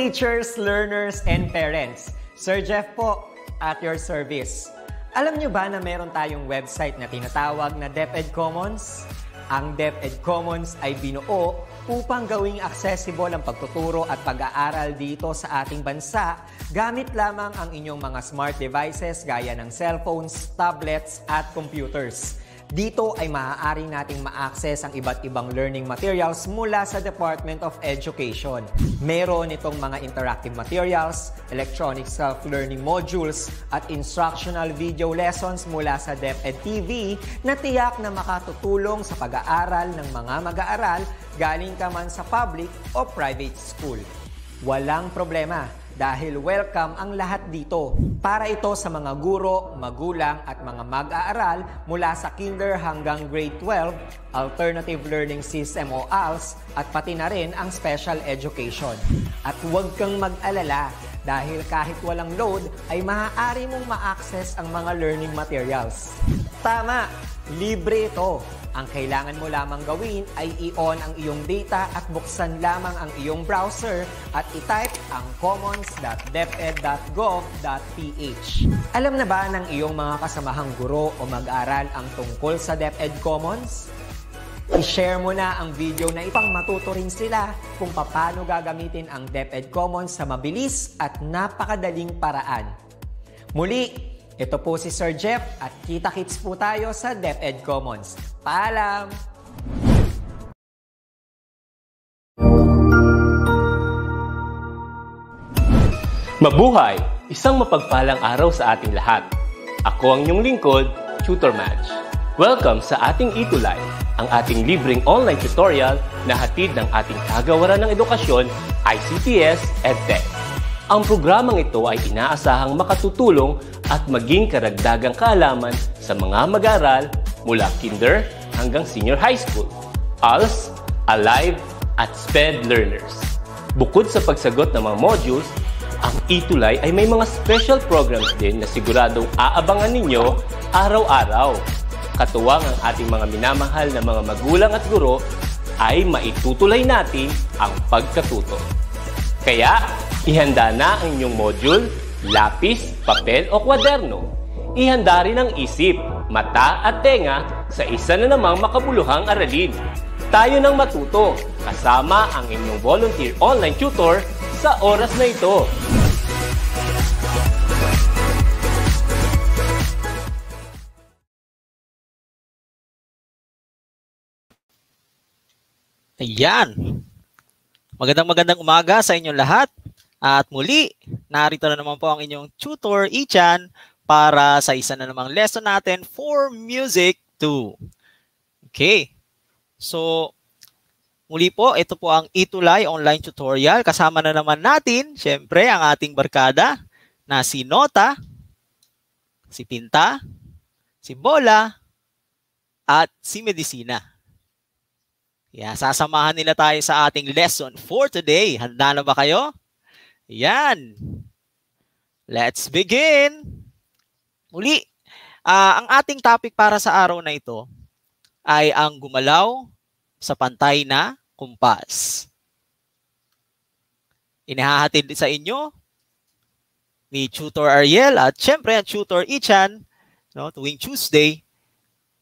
teachers, learners, and parents. Sir Jeff po, at your service. Alam nyo ba na meron tayong website na tinatawag na DepEd Commons? Ang DepEd Commons ay binuo upang gawing accessible ang pagtuturo at pag-aaral dito sa ating bansa gamit lamang ang inyong mga smart devices gaya ng cellphones, tablets at computers. Dito ay maaari nating ma-access ang iba't ibang learning materials mula sa Department of Education. Meron itong mga interactive materials, electronic self-learning modules, at instructional video lessons mula sa DepEd TV na tiyak na makatutulong sa pag-aaral ng mga mag-aaral galing ka man sa public o private school. Walang problema dahil welcome ang lahat dito. Para ito sa mga guro, magulang at mga mag-aaral mula sa kinder hanggang grade 12, Alternative Learning System o ALS at pati na rin ang special education. At huwag kang mag-alala dahil kahit walang load ay maaari mong ma-access ang mga learning materials. Tama! Libre ito! Ang kailangan mo lamang gawin ay i-on ang iyong data at buksan lamang ang iyong browser at i-type ang commons.deped.gov.ph. Alam na ba ng iyong mga kasamahang guro o mag-aral ang tungkol sa DepEd Commons? I-share mo na ang video na ipang matuto rin sila kung paano gagamitin ang DepEd Commons sa mabilis at napakadaling paraan. Muli, ito po si Sir Jeff at kita-kits po tayo sa DepEd Commons. Paalam! Mabuhay! Isang mapagpalang araw sa ating lahat. Ako ang inyong lingkod, Tutor Match. Welcome sa ating e Itulay, ang ating libreng online tutorial na hatid ng ating kagawaran ng edukasyon, ICTS EdTech. Ang programang ito ay inaasahang makatutulong at maging karagdagang kaalaman sa mga mag-aral mula kinder hanggang senior high school, ALS, ALIVE, at SPED learners. Bukod sa pagsagot ng mga modules, ang Itulay ay may mga special programs din na siguradong aabangan ninyo araw-araw. Katuwang ang ating mga minamahal na mga magulang at guro ay maitutuloy natin ang pagkatuto. Kaya, ihanda na ang inyong module lapis, papel o kwaderno. Ihanda rin ang isip, mata at tenga sa isa na namang makabuluhang aralin. Tayo nang matuto kasama ang inyong volunteer online tutor sa oras na ito. Ayan. Magandang magandang umaga sa inyong lahat. At muli, narito na naman po ang inyong tutor, Ichan, para sa isa na namang lesson natin for Music 2. Okay. So, muli po, ito po ang Itulay online tutorial. Kasama na naman natin, syempre, ang ating barkada na si Nota, si Pinta, si Bola, at si Medicina. Yeah, sasamahan nila tayo sa ating lesson for today. Handa na ba kayo? Yan. Let's begin. Muli, uh, ang ating topic para sa araw na ito ay ang gumalaw sa pantay na kumpas. Inihahatid sa inyo ni Tutor Ariel at syempre ang Tutor Ichan no, tuwing Tuesday.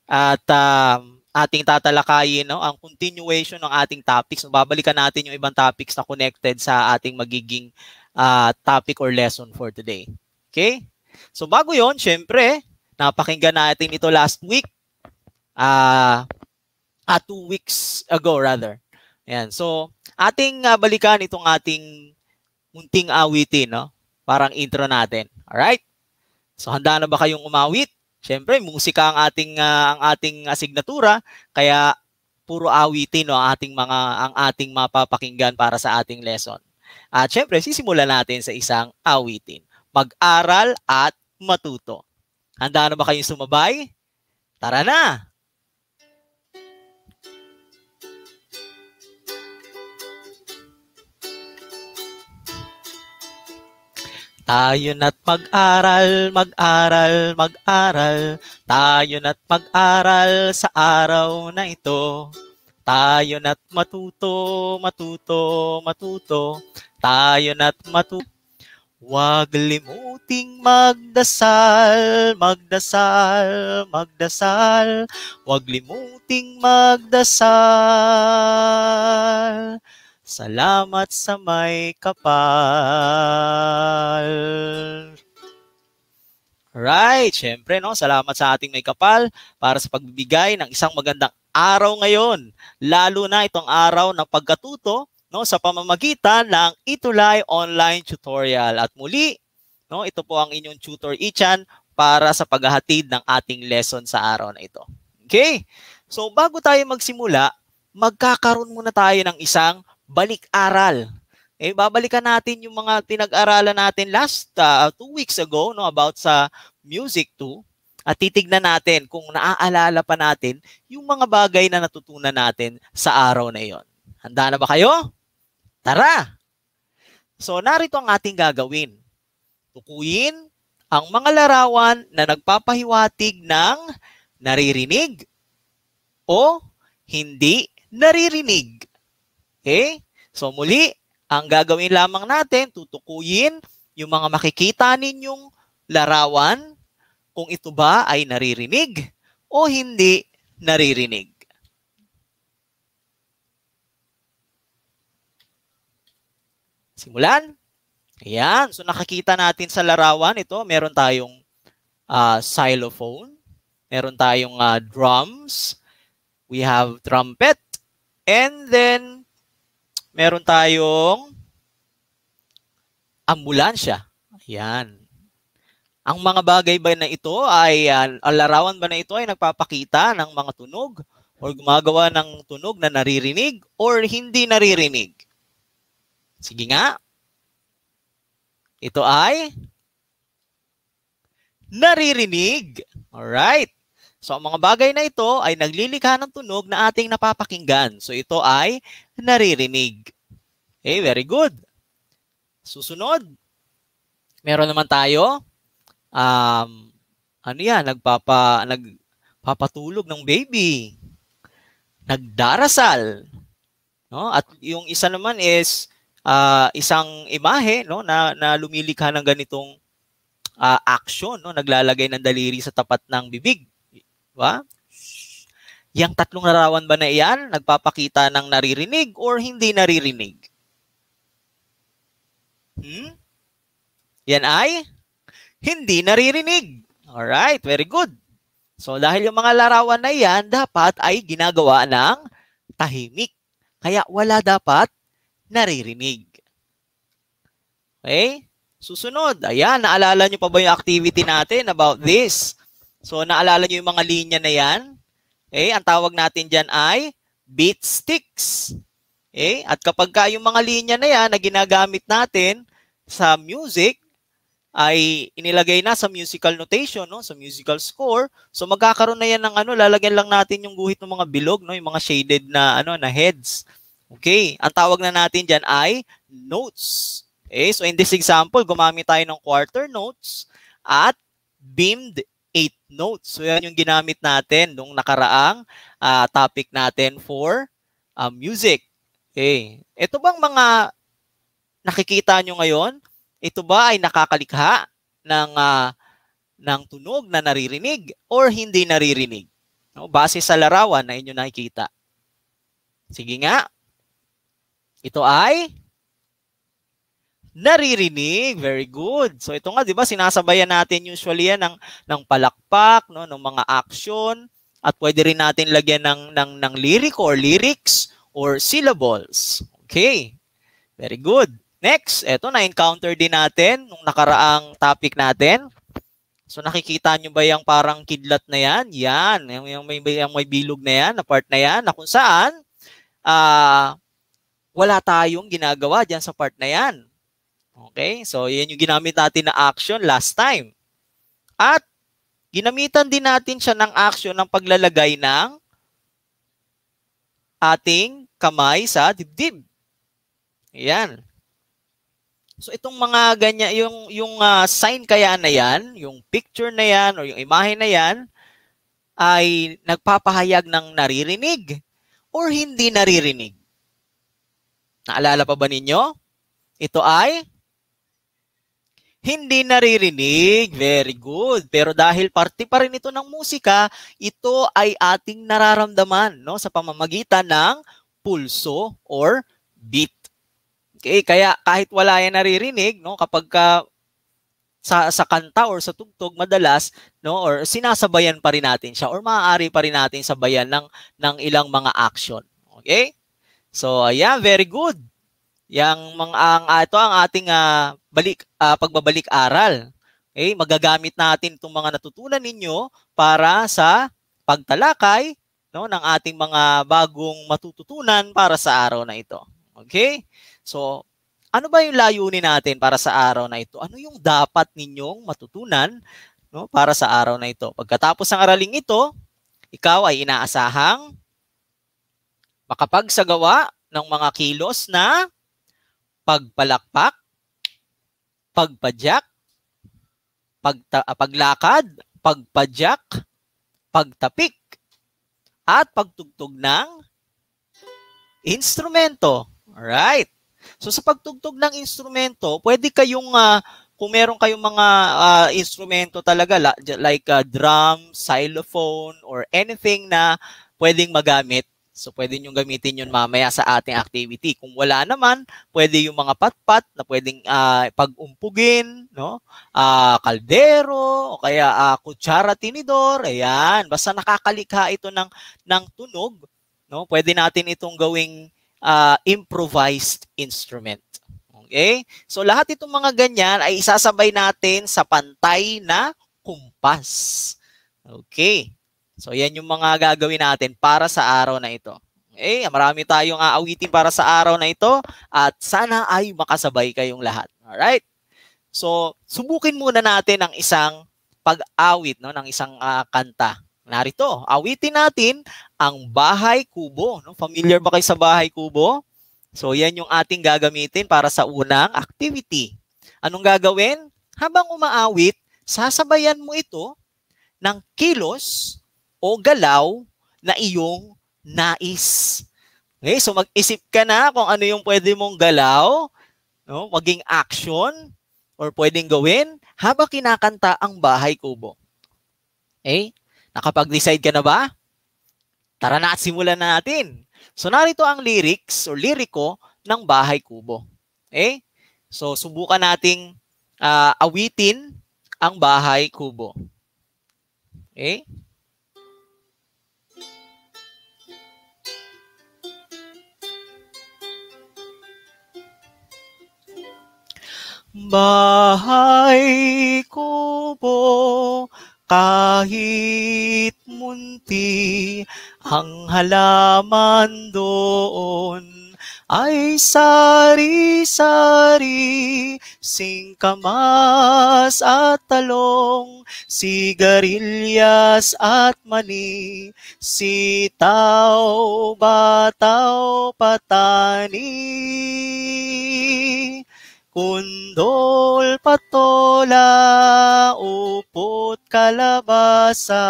At um, ating tatalakayin no ang continuation ng ating topics. No, babalikan natin yung ibang topics na connected sa ating magiging uh, topic or lesson for today. Okay? So bago 'yon, syempre, napakinggan natin ito last week. Ah, uh, uh, two weeks ago rather. Ayan. So, ating uh, balikan itong ating munting awitin, no? Parang intro natin. All right? So, handa na ba kayong umawit? Siyempre, musika ang ating uh, ang ating asignatura, kaya puro awitin no, ang ating mga ang ating mapapakinggan para sa ating lesson. At siyempre, sisimulan natin sa isang awitin. Mag-aral at matuto. Handa na ba kayong sumabay? Tara na! Tayo na't mag-aral, mag-aral, mag-aral. Tayo na't mag-aral sa araw na ito. Tayo na't matuto, matuto, matuto. Tayo na't matuto. Huwag limuting magdasal, magdasal, magdasal. Huwag limuting magdasal. Salamat sa may kapal. Right, syempre no, salamat sa ating may kapal para sa pagbibigay ng isang magandang araw ngayon. Lalo na itong araw ng pagkatuto no sa pamamagitan ng Itulay online tutorial. At muli, no, ito po ang inyong tutor Ichan para sa paghahatid ng ating lesson sa araw na ito. Okay? So bago tayo magsimula, magkakaroon muna tayo ng isang balik-aral. Eh, babalikan natin yung mga tinag aralan natin last uh, two weeks ago no, about sa music too. At titignan natin kung naaalala pa natin yung mga bagay na natutunan natin sa araw na iyon. Handa na ba kayo? Tara! So narito ang ating gagawin. Tukuyin ang mga larawan na nagpapahiwatig ng naririnig o hindi naririnig. Okay? So muli, ang gagawin lamang natin, tutukuyin yung mga makikita ninyong larawan kung ito ba ay naririnig o hindi naririnig. Simulan. Ayan. So nakakita natin sa larawan ito, meron tayong uh, xylophone, meron tayong uh, drums, we have trumpet, and then meron tayong ambulansya. Yan. Ang mga bagay ba na ito ay, uh, larawan ba na ito ay nagpapakita ng mga tunog or gumagawa ng tunog na naririnig or hindi naririnig? Sige nga. Ito ay naririnig. All right. So ang mga bagay na ito ay naglilikha ng tunog na ating napapakinggan. So ito ay naririnig. Okay, very good. Susunod. Meron naman tayo um ano yan, nagpapa nagpapatulog ng baby. Nagdarasal. No? At yung isa naman is uh, isang imahe no na, na lumilikha ng ganitong uh, ah, action no naglalagay ng daliri sa tapat ng bibig ba? Diba? Yang tatlong larawan ba na iyan, nagpapakita ng naririnig or hindi naririnig? Hmm? Yan ay hindi naririnig. Alright, very good. So dahil yung mga larawan na iyan, dapat ay ginagawa ng tahimik. Kaya wala dapat naririnig. Okay? Susunod, ayan, naalala nyo pa ba yung activity natin about this? So, naalala nyo yung mga linya na yan? Okay, eh, ang tawag natin dyan ay beat sticks. Okay, eh, at kapag ka yung mga linya na yan na ginagamit natin sa music, ay inilagay na sa musical notation, no? sa musical score. So magkakaroon na yan ng ano, lalagyan lang natin yung guhit ng mga bilog, no? yung mga shaded na ano na heads. Okay, ang tawag na natin diyan ay notes. Okay, eh, so in this example, gumamit tayo ng quarter notes at beamed notes. So yan yung ginamit natin nung nakaraang uh, topic natin for uh, music. Okay. Ito bang mga nakikita nyo ngayon, ito ba ay nakakalikha ng uh, ng tunog na naririnig or hindi naririnig? No, base sa larawan na inyo nakikita. Sige nga. Ito ay naririnig. Very good. So ito nga 'di ba sinasabayan natin usually yan ng ng palakpak no ng mga action at pwede rin natin lagyan ng ng ng lyric or lyrics or syllables. Okay. Very good. Next, eto na-encounter din natin nung nakaraang topic natin. So nakikita nyo ba yung parang kidlat na yan? Yan, yung, yung, may, yung may bilog na yan, na part na yan, na kung saan uh, wala tayong ginagawa dyan sa part na yan. Okay? So, yan yung ginamit natin na action last time. At, ginamitan din natin siya ng action ng paglalagay ng ating kamay sa dibdib. Ayan. So itong mga ganyan, yung, yung uh, sign kaya na yan, yung picture na yan, o yung imahe na yan, ay nagpapahayag ng naririnig or hindi naririnig. Naalala pa ba ninyo? Ito ay hindi naririnig. Very good. Pero dahil parte pa rin ito ng musika, ito ay ating nararamdaman no sa pamamagitan ng pulso or beat. Okay, kaya kahit wala yan naririnig no kapag ka sa sa kanta or sa tugtog madalas no or sinasabayan pa rin natin siya or maaari pa rin natin sabayan ng ng ilang mga action. Okay? So, ayan, yeah, very good. Yang mga ang ah, ito ang ating uh, balik uh, ah, pagbabalik aral. Okay, magagamit natin itong mga natutunan ninyo para sa pagtalakay no ng ating mga bagong matututunan para sa araw na ito. Okay? So, ano ba yung layunin natin para sa araw na ito? Ano yung dapat ninyong matutunan no para sa araw na ito? Pagkatapos ng araling ito, ikaw ay inaasahang makapagsagawa ng mga kilos na pagpalakpak pagpadyak, pagta- ah, paglakad, pagpadyak, pagtapik, at pagtugtog ng instrumento. Alright. So sa pagtugtog ng instrumento, pwede kayong, uh, kung meron kayong mga uh, instrumento talaga, like uh, drum, xylophone, or anything na pwedeng magamit So pwede nyo gamitin 'yon mamaya sa ating activity. Kung wala naman, pwede yung mga patpat na pwedeng uh, pag-umpugin, no? Uh, kaldero, o kaya uh, kutsara tinidor, ayan. Basta nakakalikha ito ng, ng tunog, no? pwede natin itong gawing uh, improvised instrument. Okay? So lahat itong mga ganyan ay isasabay natin sa pantay na kumpas. Okay. So yan yung mga gagawin natin para sa araw na ito. Eh, okay? marami tayong aawitin para sa araw na ito at sana ay makasabay kayong lahat. Alright? So, subukin muna natin ang isang pag-awit no, ng isang uh, kanta. Narito, awitin natin ang bahay kubo. No? Familiar ba kayo sa bahay kubo? So, yan yung ating gagamitin para sa unang activity. Anong gagawin? Habang umaawit, sasabayan mo ito ng kilos o galaw na iyong nais. Okay, so mag-isip ka na kung ano yung pwede mong galaw, no? maging action, or pwedeng gawin habang kinakanta ang bahay kubo. Okay? Nakapag-decide ka na ba? Tara na at simulan na natin. So narito ang lyrics or liriko ng bahay kubo. Okay? So subukan nating uh, awitin ang bahay kubo. Okay? Bahay ko po kahit munti ang halaman doon ay sari-sari singkamas at talong sigarilyas at mani sitaw bataw patani Kundol patola, upot kalabasa,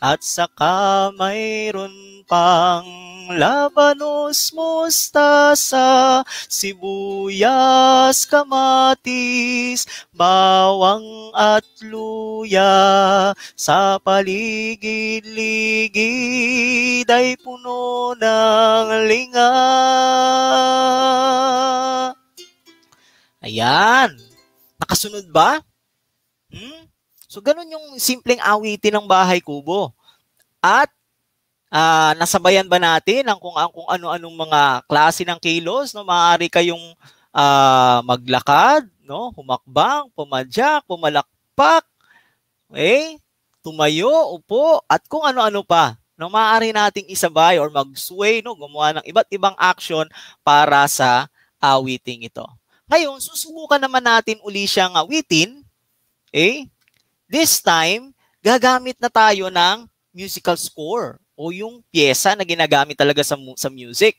at saka mayroon pang labanos mustasa, sibuyas, kamatis, bawang at luya. Sa paligid-ligid ay puno ng lingan. Yan. Nakasunod ba? Hmm? So, ganun yung simpleng awitin ng bahay kubo. At uh, nasabayan ba natin ang kung, ang, kung ano-anong mga klase ng kilos? No? Maaari kayong uh, maglakad, no? humakbang, pumadyak, pumalakpak, okay? tumayo, upo, at kung ano-ano pa no maaari nating isabay or mag-sway no gumawa ng iba't ibang action para sa awiting ito. Ngayon, susubukan naman natin uli siyang awitin. Okay? Eh, this time, gagamit na tayo ng musical score o yung pyesa na ginagamit talaga sa, sa music.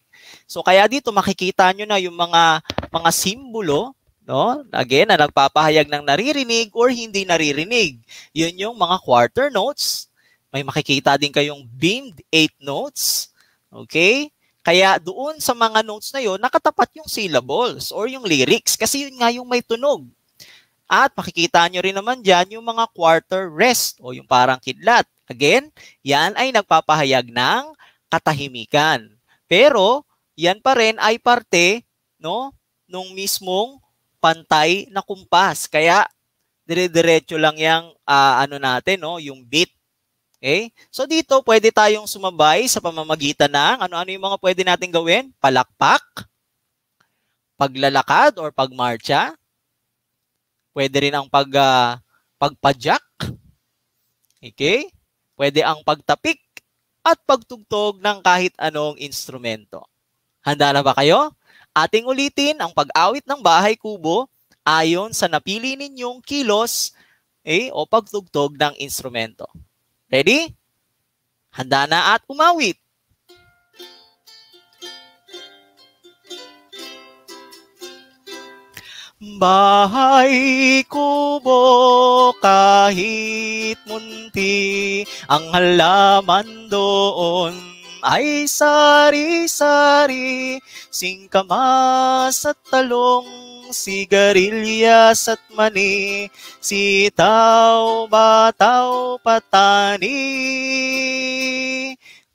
So kaya dito makikita nyo na yung mga mga simbolo no? Again, na nagpapahayag ng naririnig or hindi naririnig. Yun yung mga quarter notes. May makikita din kayong beamed eighth notes. Okay? Kaya doon sa mga notes na yon nakatapat yung syllables or yung lyrics kasi yun nga yung may tunog. At makikita nyo rin naman dyan yung mga quarter rest o yung parang kidlat. Again, yan ay nagpapahayag ng katahimikan. Pero yan pa rin ay parte no nung mismong pantay na kumpas. Kaya dire-diretso lang yang uh, ano natin no, yung beat Okay? So dito, pwede tayong sumabay sa pamamagitan ng ano-ano yung mga pwede nating gawin? Palakpak, paglalakad or pagmarcha, pwede rin ang pag, uh, ah, pagpadyak, okay? Pwede ang pagtapik at pagtugtog ng kahit anong instrumento. Handa na ba kayo? Ating ulitin ang pag-awit ng bahay kubo ayon sa napili ninyong kilos eh, o pagtugtog ng instrumento. Ready? Handa na at umawit. Bahay kubo kahit munti Ang halaman doon ay sari-sari Singkamas at talong sigarilyas at mani, ba bataw, patani.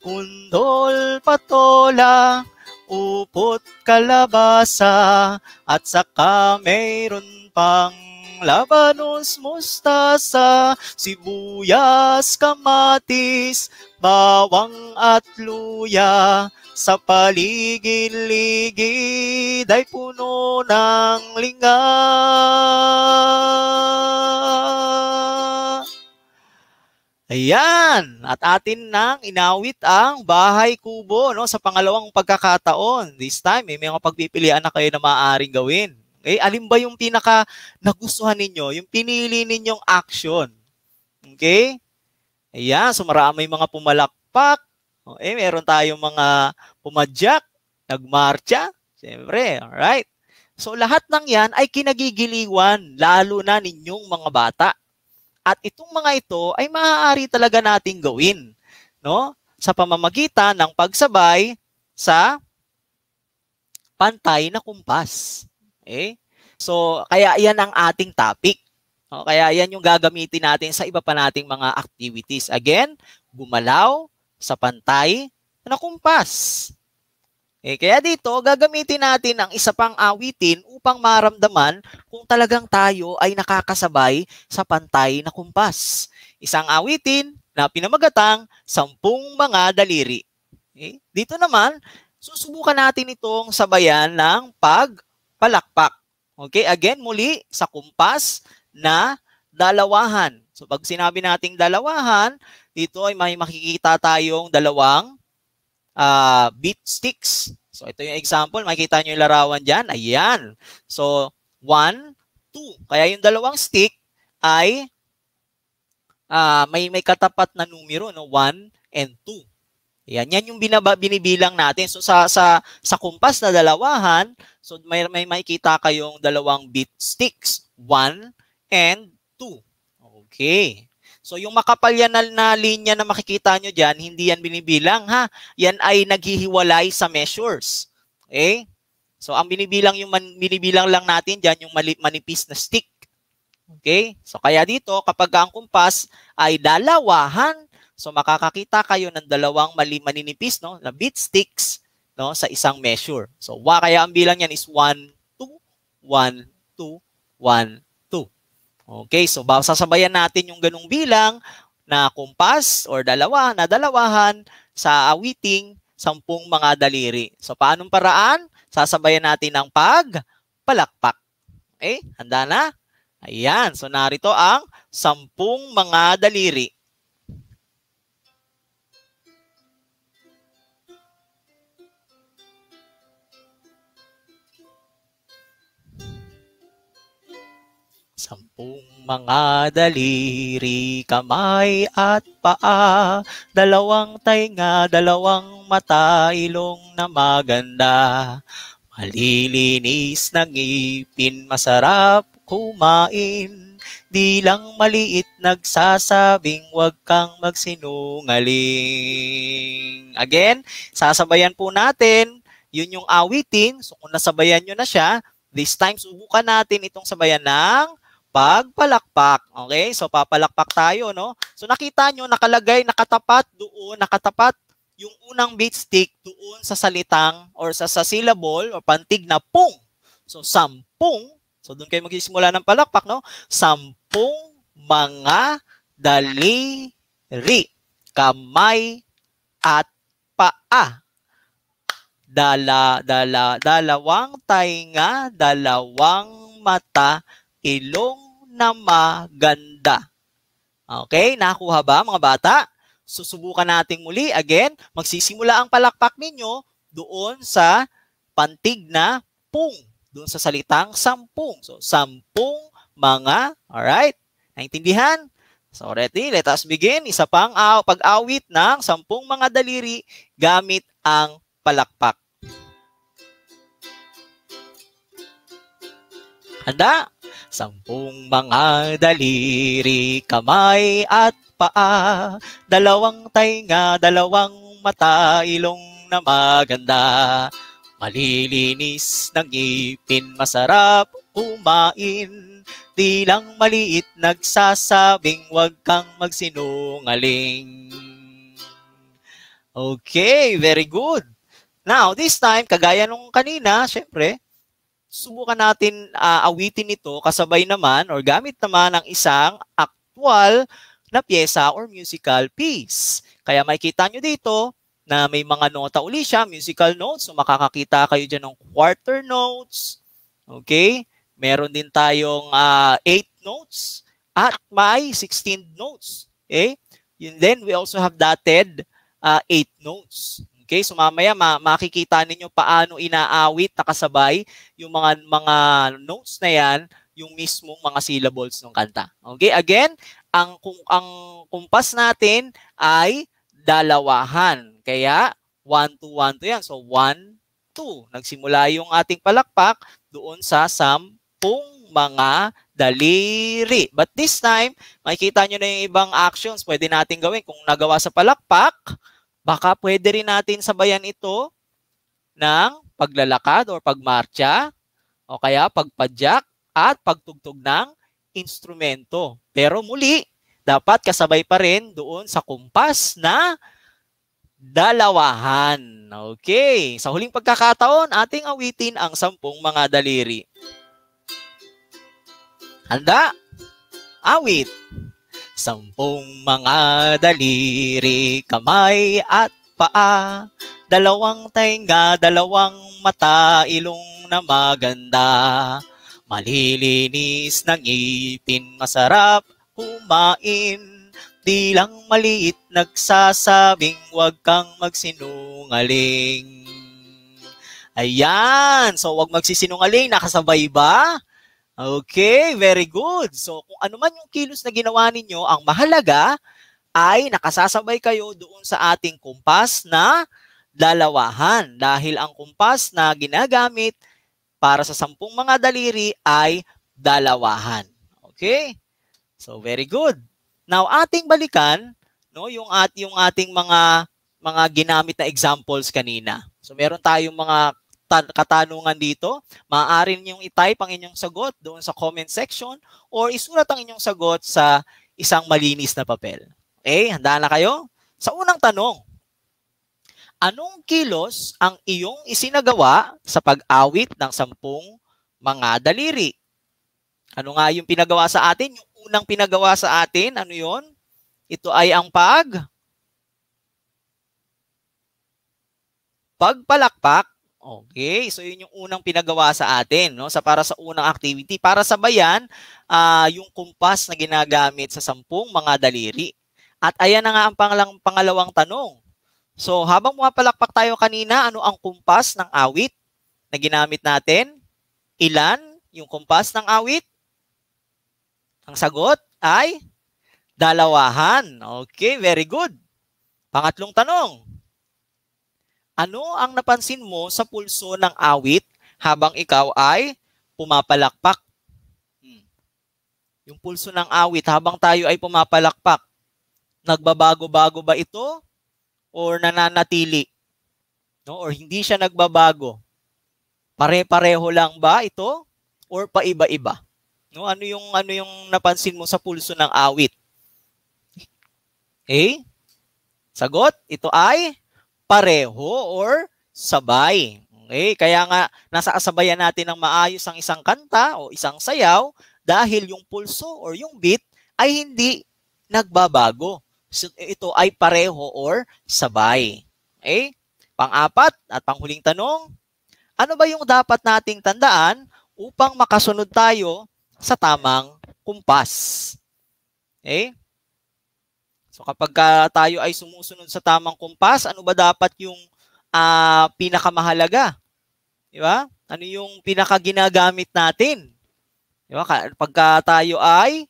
Kundol, patola, upot, kalabasa, at saka mayroon pang labanos, mustasa, sibuyas, kamatis, bawang at luya. Sa paligid-ligid ay puno ng linga. Ayan, at atin nang inawit ang bahay kubo no, sa pangalawang pagkakataon. This time, may mga pagpipilian na kayo na maaaring gawin. Okay? Eh, alin ba yung pinaka nagustuhan ninyo? Yung pinili ninyong action. Okay? Ayan, so marami mga pumalakpak. Okay, oh, eh, meron tayong mga pumadyak, nagmarcha. Siyempre, alright? So lahat ng yan ay kinagigiliwan, lalo na ninyong mga bata. At itong mga ito ay maaari talaga nating gawin, no? Sa pamamagitan ng pagsabay sa pantay na kumpas. Okay? So, kaya yan ang ating topic. O, oh. kaya yan yung gagamitin natin sa iba pa nating mga activities. Again, gumalaw sa pantay na kumpas. Eh, kaya dito, gagamitin natin ang isa pang awitin upang maramdaman kung talagang tayo ay nakakasabay sa pantay na kumpas. Isang awitin na pinamagatang sampung mga daliri. Okay? Eh, dito naman, susubukan natin itong sabayan ng pag palakpak. Okay, again, muli sa kumpas na dalawahan. So pag sinabi nating dalawahan, dito ay may makikita tayong dalawang uh, ah, beat sticks. So ito yung example, makikita nyo yung larawan dyan. Ayan. So 1, 2. Kaya yung dalawang stick ay uh, may may katapat na numero, no? 1 and 2. Yan, yan yung binaba, binibilang natin. So sa sa sa kumpas na dalawahan, so may may makikita kayong dalawang beat sticks, 1 and 2. Okay. So yung makapal yan na, na linya na makikita nyo diyan, hindi yan binibilang ha. Yan ay naghihiwalay sa measures. Okay? So ang binibilang yung man, binibilang lang natin diyan yung mali, manipis na stick. Okay? So kaya dito kapag ang kumpas ay dalawahan, So makakakita kayo ng dalawang mali maninipis no, na beat sticks no, sa isang measure. So wa kaya ang bilang niyan is 1 2 1 2 1 2. Okay, so sasabayan natin yung ganung bilang na kumpas or dalawa na dalawahan sa awiting sampung mga daliri. So paanong paraan? Sasabayan natin ang pag palakpak. Okay? Handa na? Ayan. So narito ang sampung mga daliri. Kung mga daliri, kamay at paa, dalawang tainga, dalawang mata, ilong na maganda. Malilinis na ngipin, masarap kumain, di lang maliit nagsasabing huwag kang magsinungaling. Again, sasabayan po natin, yun yung awitin, so kung nasabayan nyo na siya, this time subukan natin itong sabayan ng pagpalakpak. Okay? So papalakpak tayo, no? So nakita nyo, nakalagay, nakatapat doon, nakatapat yung unang beat stick doon sa salitang or sa, sa syllable or pantig na pung. So sampung, so doon kayo magsisimula ng palakpak, no? Sampung mga daliri, kamay at paa dala, dala, dalawang tainga, dalawang mata, ilong, na maganda. Okay, nakuha ba mga bata? Susubukan natin muli. Again, magsisimula ang palakpak ninyo doon sa pantig na pung, doon sa salitang sampung. So, sampung mga, alright? Naintindihan? So, ready? Let us begin. Isa pang uh, pag-awit ng sampung mga daliri gamit ang palakpak. Handa? Sampung mga daliri, kamay at paa, dalawang tainga, dalawang mata, ilong na maganda. Malilinis ng ngipin, masarap kumain, di lang maliit nagsasabing wag kang magsinungaling. Okay, very good. Now, this time, kagaya nung kanina, syempre, subukan natin uh, awitin ito kasabay naman or gamit naman ang isang actual na pyesa or musical piece. Kaya makikita nyo dito na may mga nota uli siya, musical notes. So makakakita kayo dyan ng quarter notes. Okay? Meron din tayong 8 uh, ah, notes at may 16 notes. Okay? And then we also have dotted 8 uh, ah, notes. Okay, so mamaya ma- makikita ninyo paano inaawit nakasabay yung mga mga notes na 'yan, yung mismong mga syllables ng kanta. Okay? Again, ang kung ang kumpas natin ay dalawahan. Kaya 1 to 1 to 'yan. So 1 2. Nagsimula yung ating palakpak doon sa sampung mga daliri. But this time, makikita nyo na yung ibang actions pwede natin gawin. Kung nagawa sa palakpak, Baka pwede rin natin sabayan ito ng paglalakad or pagmarcha o kaya pagpadyak at pagtugtog ng instrumento. Pero muli, dapat kasabay pa rin doon sa kumpas na dalawahan. Okay, sa huling pagkakataon, ating awitin ang sampung mga daliri. Handa? Awit! Sampung mga daliri, kamay at paa, dalawang tainga, dalawang mata, ilong na maganda. Malilinis ng ipin, masarap kumain, di lang maliit nagsasabing huwag kang magsinungaling. Ayan, so huwag magsisinungaling, nakasabay ba? Okay, very good. So kung ano man yung kilos na ginawa ninyo, ang mahalaga ay nakasasabay kayo doon sa ating kumpas na lalawahan dahil ang kumpas na ginagamit para sa sampung mga daliri ay dalawahan. Okay? So very good. Now ating balikan no yung at yung ating mga mga ginamit na examples kanina. So meron tayong mga katanungan dito, maaari niyong i-type ang inyong sagot doon sa comment section or isulat ang inyong sagot sa isang malinis na papel. Okay, handa na kayo? Sa unang tanong, anong kilos ang iyong isinagawa sa pag-awit ng sampung mga daliri? Ano nga yung pinagawa sa atin? Yung unang pinagawa sa atin, ano yon? Ito ay ang pag pagpalakpak Okay, so yun yung unang pinagawa sa atin, no? Sa para sa unang activity, para sa bayan, uh, ah, yung kumpas na ginagamit sa sampung mga daliri. At ayan na nga ang pangalang, pangalawang tanong. So, habang mapalakpak tayo kanina, ano ang kumpas ng awit na ginamit natin? Ilan yung kumpas ng awit? Ang sagot ay dalawahan. Okay, very good. Pangatlong tanong. Ano ang napansin mo sa pulso ng awit habang ikaw ay pumapalakpak? Hmm. Yung pulso ng awit habang tayo ay pumapalakpak, nagbabago-bago ba ito or nananatili? No, or hindi siya nagbabago? Pare-pareho lang ba ito or paiba-iba? No, ano yung ano yung napansin mo sa pulso ng awit? Okay? Eh, sagot, ito ay pareho or sabay. Okay? Kaya nga, nasa kasabayan natin ng maayos ang isang kanta o isang sayaw dahil yung pulso or yung beat ay hindi nagbabago. So, ito ay pareho or sabay. Okay? Pang-apat at panghuling tanong, ano ba yung dapat nating tandaan upang makasunod tayo sa tamang kumpas? Okay? So kapag tayo ay sumusunod sa tamang kumpas, ano ba dapat yung uh, pinakamahalaga? Di ba? Ano yung pinakaginagamit natin? Di ba? Pagka tayo ay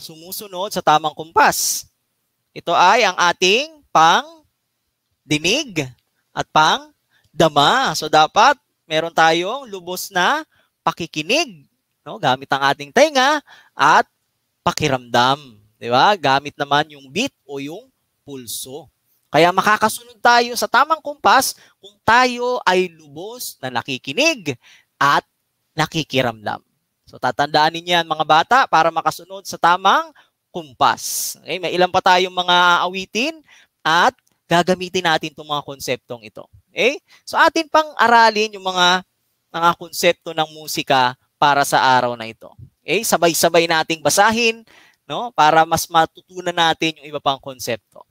sumusunod sa tamang kumpas. Ito ay ang ating pang dinig at pang dama. So dapat meron tayong lubos na pakikinig, no? Gamit ang ating tenga at pakiramdam. Di ba? Gamit naman yung beat o yung pulso. Kaya makakasunod tayo sa tamang kumpas kung tayo ay lubos na nakikinig at nakikiramdam. So tatandaan ninyo yan mga bata para makasunod sa tamang kumpas. Okay, may ilan pa tayong mga awitin at gagamitin natin itong mga konseptong ito. Okay? So atin pang aralin yung mga mga konsepto ng musika para sa araw na ito. Okay? Sabay-sabay nating basahin no? para mas matutunan natin yung iba pang konsepto.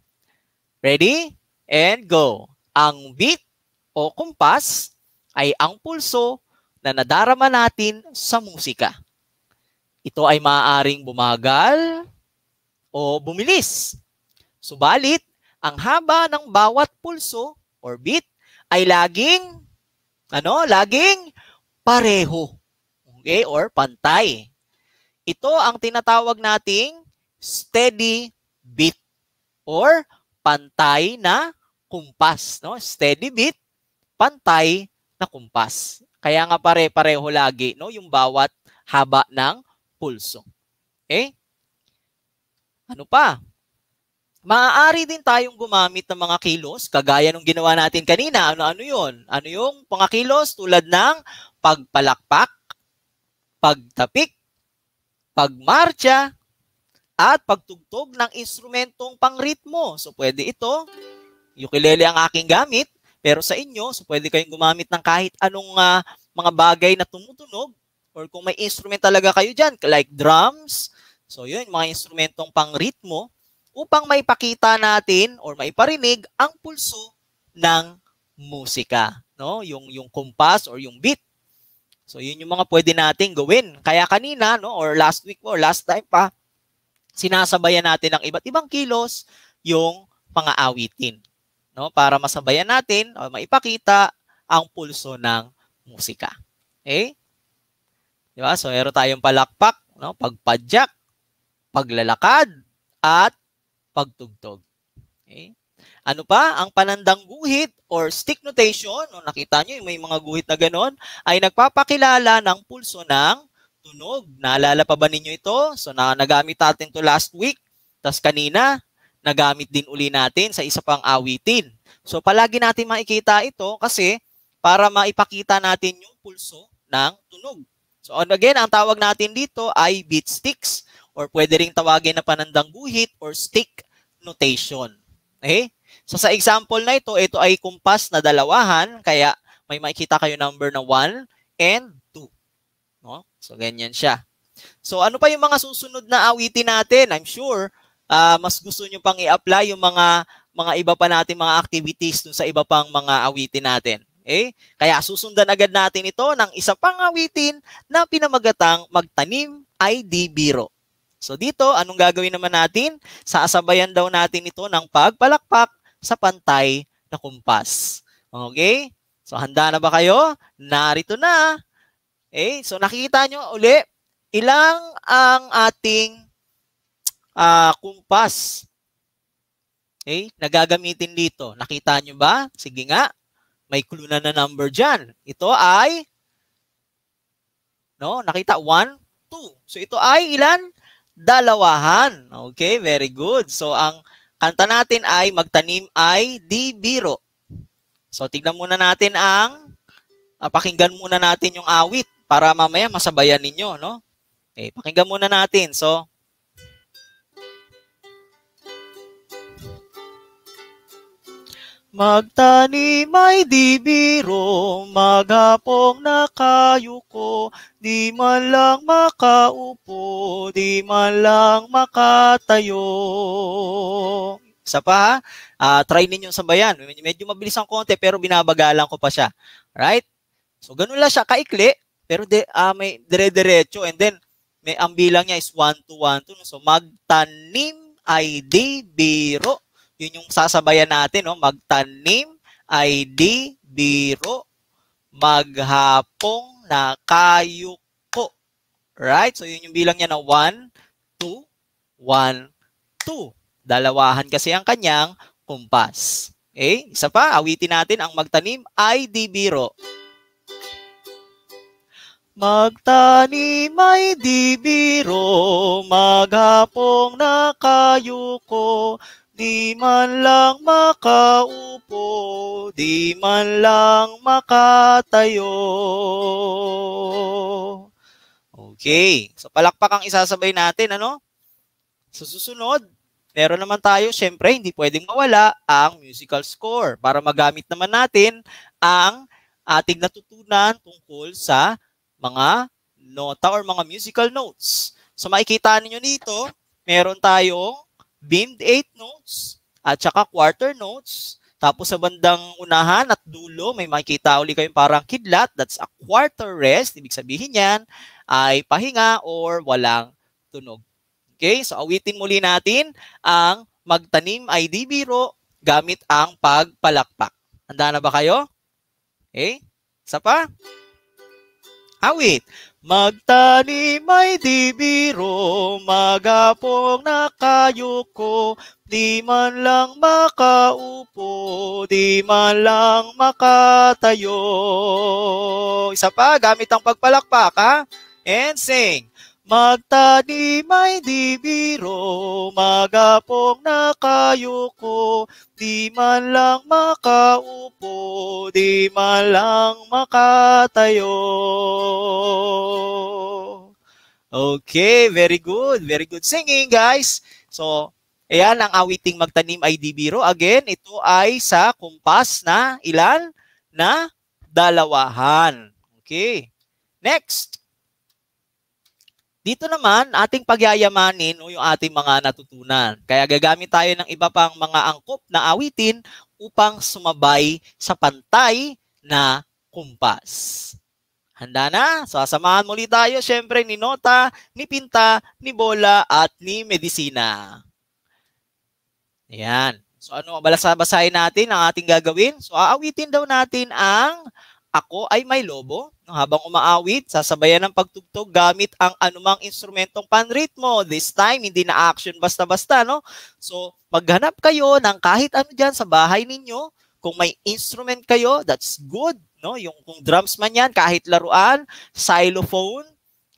Ready? And go. Ang beat o kumpas ay ang pulso na nadarama natin sa musika. Ito ay maaaring bumagal o bumilis. Subalit, ang haba ng bawat pulso or beat ay laging ano, laging pareho. Okay, or pantay. Ito ang tinatawag nating steady beat or pantay na kumpas. No? Steady beat, pantay na kumpas. Kaya nga pare-pareho lagi no? yung bawat haba ng pulso. Okay? Ano pa? Maaari din tayong gumamit ng mga kilos, kagaya ng ginawa natin kanina. Ano-ano yon? Ano yung kilos tulad ng pagpalakpak, pagtapik, pagmarcha, at pagtugtog ng instrumentong pangritmo. So pwede ito, ukulele ang aking gamit, pero sa inyo, so pwede kayong gumamit ng kahit anong uh, mga bagay na tumutunog or kung may instrument talaga kayo dyan, like drums, so yun, mga instrumentong pangritmo, upang maipakita natin or maiparinig ang pulso ng musika, no? Yung yung kompas or yung beat So yun yung mga pwede nating gawin. Kaya kanina no or last week or last time pa sinasabayan natin ng iba't ibang kilos yung mga awitin no para masabayan natin o maipakita ang pulso ng musika. Okay? Di ba? So meron tayong palakpak, no? pagpadyak, paglalakad at pagtugtog. Okay? Ano pa? Ang panandang guhit or stick notation, no, nakita nyo yung may mga guhit na ganon, ay nagpapakilala ng pulso ng tunog. Naalala pa ba ninyo ito? So na nagamit natin to last week. Tapos kanina, nagamit din uli natin sa isa pang awitin. So palagi natin makikita ito kasi para maipakita natin yung pulso ng tunog. So again, ang tawag natin dito ay beat sticks or pwede ring tawagin na panandang guhit or stick notation. Okay? So sa example na ito, ito ay kumpas na dalawahan, kaya may makikita kayo number na 1 and 2. No? So ganyan siya. So ano pa yung mga susunod na awitin natin? I'm sure uh, mas gusto nyo pang i-apply yung mga mga iba pa natin mga activities dun sa iba pang mga awitin natin. Okay? Kaya susundan agad natin ito ng isa pang awitin na pinamagatang magtanim ay di biro. So dito, anong gagawin naman natin? Sasabayan daw natin ito ng pagpalakpak sa pantay na kumpas. Okay? So handa na ba kayo? Narito na. Okay? So nakikita nyo uli, ilang ang ating uh, kumpas okay, na gagamitin dito. Nakita nyo ba? Sige nga, may clue na na number dyan. Ito ay, no, nakita 1, 2. So ito ay ilan? Dalawahan. Okay, very good. So ang kanta natin ay magtanim ay di biro. So tignan muna natin ang uh, pakinggan muna natin yung awit para mamaya masabayan ninyo, no? Okay, pakinggan muna natin. So Magtanim ay di biro, maghapong nakayuko, di man lang makaupo, di man lang makatayo. Isa pa, uh, try ninyong sabayan. Medyo mabilis ang konti pero binabagalan ko pa siya. Right? So ganun lang siya, kaikli, pero de, uh, may dire-diretso and then may ang bilang niya is 1 to 1 to. So magtanim ay di biro yun yung sasabayan natin, no? Magtanim, ID, biro, maghapong nakayuko. Right? So, yun yung bilang niya na 1, 2, 1, 2. Dalawahan kasi ang kanyang kumpas. Okay? Isa pa, awitin natin ang magtanim ID, di biro. Magtanim ay di biro, maghapong nakayuko, Di man lang makaupo, di man lang makatayo. Okay, so palakpak ang isasabay natin, ano? Sa susunod, meron naman tayo, syempre, hindi pwedeng mawala ang musical score para magamit naman natin ang ating natutunan tungkol sa mga nota or mga musical notes. So makikita ninyo dito, meron tayong beamed eighth notes at saka quarter notes. Tapos sa bandang unahan at dulo, may makikita uli kayong parang kidlat. That's a quarter rest. Ibig sabihin yan ay pahinga or walang tunog. Okay? So awitin muli natin ang magtanim ay di biro gamit ang pagpalakpak. Handa na ba kayo? Okay? Isa pa? Awit. Magtanim ay di biro, magapong nakayuko, di man lang makaupo, di man lang makatayo. Isa pa, gamit ang pagpalakpak ha? And sing. Magtanim ay di biro, magapong nakayuko, Di man lang makaupo, di man lang makatayo. Okay, very good. Very good singing, guys. So, ayan ang awiting magtanim ay dibiro. Again, ito ay sa kumpas na ilan? Na dalawahan. Okay. Next. Dito naman, ating pagyayamanin o yung ating mga natutunan. Kaya gagamit tayo ng iba pang mga angkop na awitin upang sumabay sa pantay na kumpas. Handa na? So, asamahan muli tayo, syempre, ni Nota, ni Pinta, ni Bola, at ni Medisina. Ayan. So, ano, balasabasahin natin ang ating gagawin. So, aawitin daw natin ang ako ay may lobo. Habang umaawit, sasabayan ng pagtugtog gamit ang anumang instrumentong panritmo. This time, hindi na action basta-basta, no? So, maghanap kayo ng kahit ano dyan sa bahay ninyo. Kung may instrument kayo, that's good, no? Yung kung drums man yan, kahit laruan, xylophone,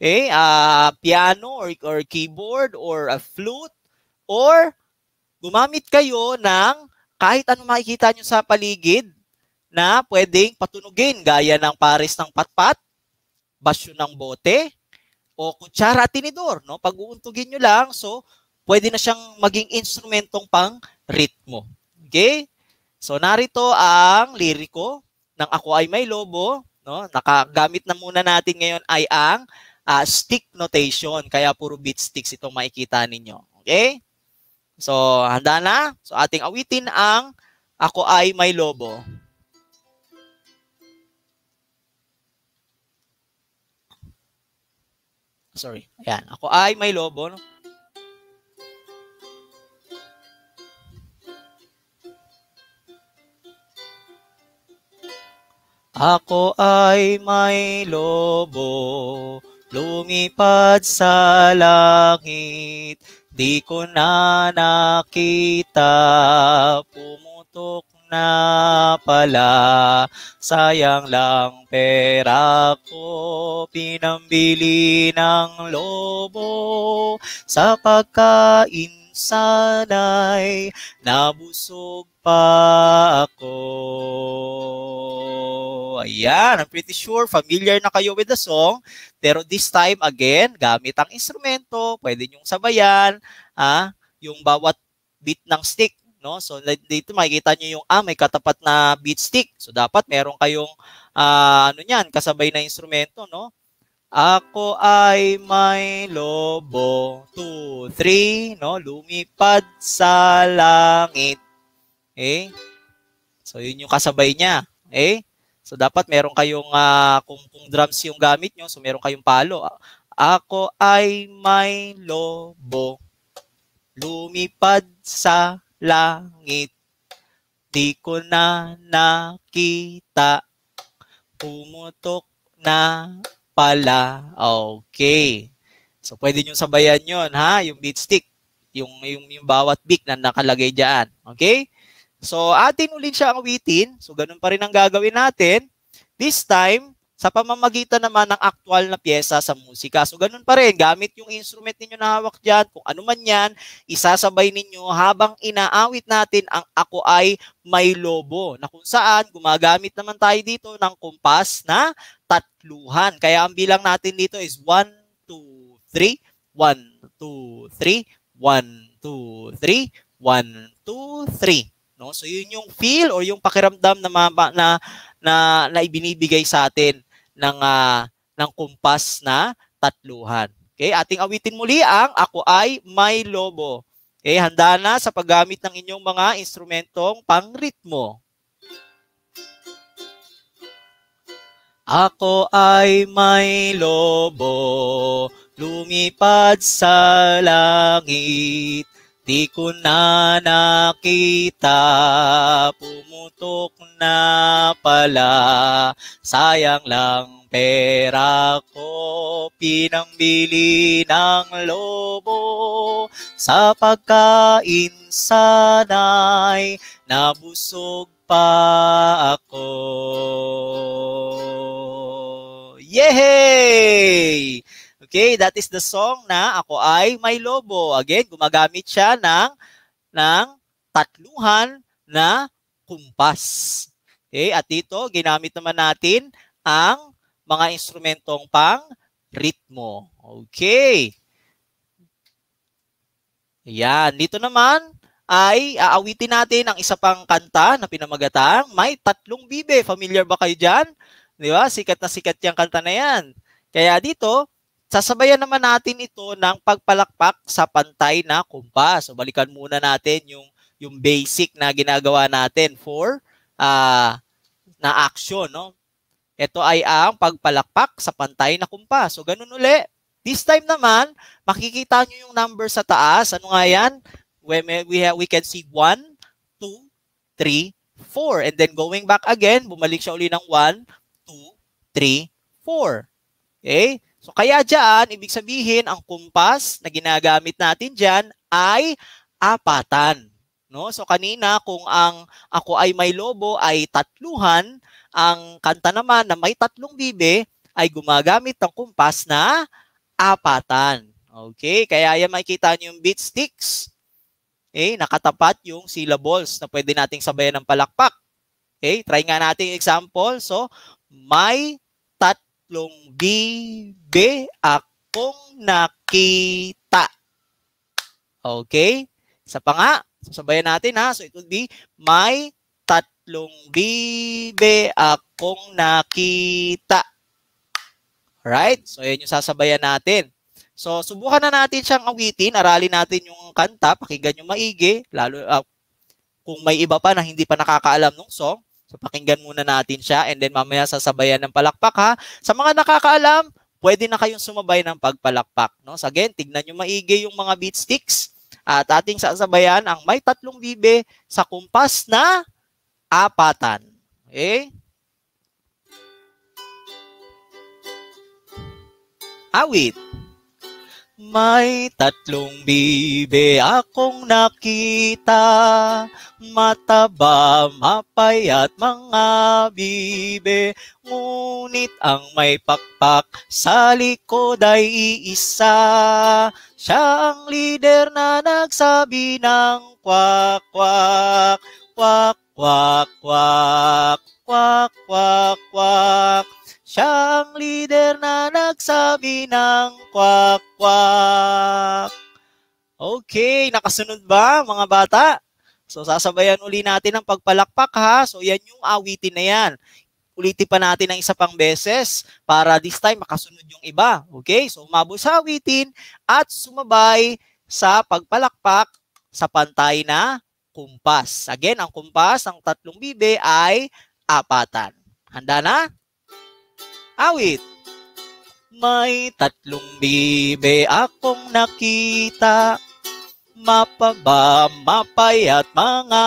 eh, uh, piano or, or keyboard or a flute, or gumamit kayo ng kahit ano makikita nyo sa paligid, na pwedeng patunugin gaya ng pares ng patpat, basyo ng bote, o kutsara at tinidor. No? Pag uuntugin nyo lang, so pwede na siyang maging instrumentong pang ritmo. Okay? So narito ang liriko ng Ako Ay May Lobo. No? Nakagamit na muna natin ngayon ay ang uh, stick notation. Kaya puro beat sticks itong makikita ninyo. Okay? So handa na. So ating awitin ang Ako Ay May Lobo. Sorry. Ayan. Ako ay may lobo. No? Ako ay may lobo, lumipad sa langit, di ko na nakita, pumutok na pala, sayang lang pera ko, pinambili ng lobo sa pagkain sanay, nabusog pa ako. Ayan, I'm pretty sure familiar na kayo with the song. Pero this time, again, gamit ang instrumento, pwede nyong sabayan, ah, yung bawat beat ng stick no? So dito makikita niyo yung ah may katapat na beat stick. So dapat meron kayong uh, ano niyan, kasabay na instrumento, no? Ako ay may lobo, 2, 3, no? Lumipad sa langit. Okay? Eh? So, yun yung kasabay niya. Okay? Eh? So, dapat meron kayong, uh, kung, kung drums yung gamit nyo, so meron kayong palo. Ako ay may lobo, lumipad sa langit. Di ko na nakita. Pumutok na pala. Okay. So, pwede niyo sabayan yon ha? Yung beat stick. Yung, yung, yung bawat beat na nakalagay diyan Okay? So, atin ulit siya ang witin. So, ganun pa rin ang gagawin natin. This time, sa pamamagitan naman ng aktual na pyesa sa musika. So ganun pa rin, gamit yung instrument ninyo na hawak dyan, kung ano man yan, isasabay ninyo habang inaawit natin ang Ako Ay May Lobo, na kung saan gumagamit naman tayo dito ng kumpas na tatluhan. Kaya ang bilang natin dito is 1, 2, 3, 1, 2, 3, 1, 2, 3, 1, 2, 3. No? So yun yung feel or yung pakiramdam na na na, na ibinibigay sa atin ng uh, ng kumpas na tatluhan. Okay, ating awitin muli ang Ako ay May Lobo. Okay, handa na sa paggamit ng inyong mga instrumentong pangritmo. Ako ay may lobo, lumipad sa langit, Di ko na nakita, pumutok na pala. Sayang lang pera ko, pinangbili ng lobo. Sa pagkain sanay, nabusog pa ako. Yehey! Okay, that is the song na Ako Ay May Lobo. Again, gumagamit siya ng, ng tatluhan na kumpas. Okay, at dito, ginamit naman natin ang mga instrumentong pang ritmo. Okay. Yan, dito naman ay aawitin natin ang isa pang kanta na pinamagatang May Tatlong Bibe. Familiar ba kayo dyan? Di ba? Sikat na sikat yung kanta na yan. Kaya dito, Sasabayan naman natin ito ng pagpalakpak sa pantay na kumpas. So balikan muna natin yung yung basic na ginagawa natin for uh, na action, no? Ito ay ang pagpalakpak sa pantay na kumpas. So ganun uli. This time naman, makikita nyo yung number sa taas. Ano nga yan? We, we, have, we can see 1, 2, 3, 4. And then going back again, bumalik siya uli ng 1, 2, 3, 4. Okay? So kaya dyan, ibig sabihin, ang kumpas na ginagamit natin dyan ay apatan. No? So kanina, kung ang ako ay may lobo ay tatluhan, ang kanta naman na may tatlong bibe ay gumagamit ng kumpas na apatan. Okay, kaya yan makikita niyo yung beat sticks. Okay, nakatapat yung syllables na pwede nating sabayan ng palakpak. Okay, try nga natin example. So, may tatlong bibe akong nakita. Okay? Sa pa nga. Sabayan natin ha. So it would be, may tatlong bibe akong nakita. Right? So yan yung sasabayan natin. So subukan na natin siyang awitin. Aralin natin yung kanta. Pakinggan yung maigi. Lalo, uh, kung may iba pa na hindi pa nakakaalam ng song, So pakinggan muna natin siya and then mamaya sasabayan ng palakpak ha. Sa mga nakakaalam, pwede na kayong sumabay ng pagpalakpak. No? So again, tignan nyo maigi yung mga beat sticks at ating sasabayan ang may tatlong bibe sa kumpas na apatan. Okay? Awit. May tatlong bibe akong nakita, mataba, mapayat mga bibe. Ngunit ang may pakpak sa likod ay iisa, siya ang leader na nagsabi ng kwak, kwak, kwak, kwak, kwak, kwak, kwak, kwak. Siya ang leader na nagsabi ng kwak-kwak. Okay, nakasunod ba mga bata? So sasabayan uli natin ang pagpalakpak ha. So yan yung awitin na yan. Ulitin pa natin ng isa pang beses para this time makasunod yung iba. Okay, so umabot sa awitin at sumabay sa pagpalakpak sa pantay na kumpas. Again, ang kumpas ng tatlong bibe ay apatan. Handa na? Awit! May tatlong bibe akong nakita Mapaba, mapay at mga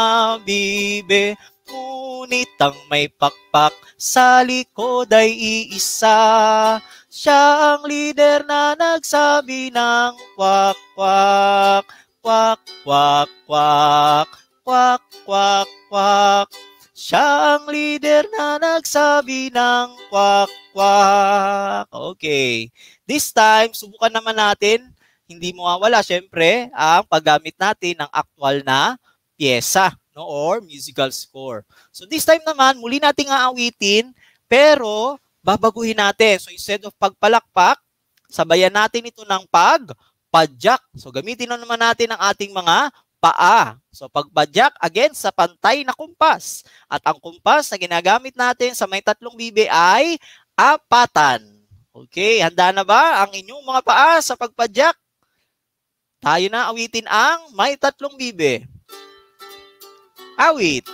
bibe Ngunit ang may pakpak sa likod ay iisa Siya ang lider na nagsabi ng kwak kwak Kwak kwak kwak Kwak kwak kwak siya ang leader na nagsabi ng kwak-kwak. Okay. This time, subukan naman natin. Hindi mo wala, syempre, ang paggamit natin ng aktual na pyesa no? or musical score. So this time naman, muli nating aawitin, pero babaguhin natin. So instead of pagpalakpak, sabayan natin ito ng pagpadyak. So gamitin na naman natin ang ating mga paa. So pagpadyak again sa pantay na kumpas. At ang kumpas na ginagamit natin sa may tatlong bibi ay apatan. Okay, handa na ba ang inyong mga paa sa pagpadyak? Tayo na awitin ang may tatlong bibi. Awit.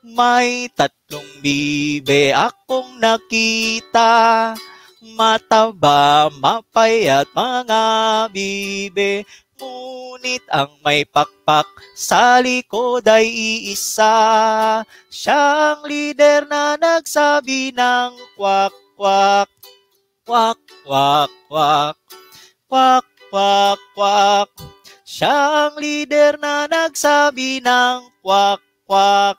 May tatlong bibe akong nakita, mataba, mapayat mga bibe, Ngunit ang may pakpak sa likod ay iisa. Siyang lider na nagsabi ng kwak kwak. Kwak kwak kwak. Kwak kwak kwak. Siyang lider na nagsabi ng kwak kwak.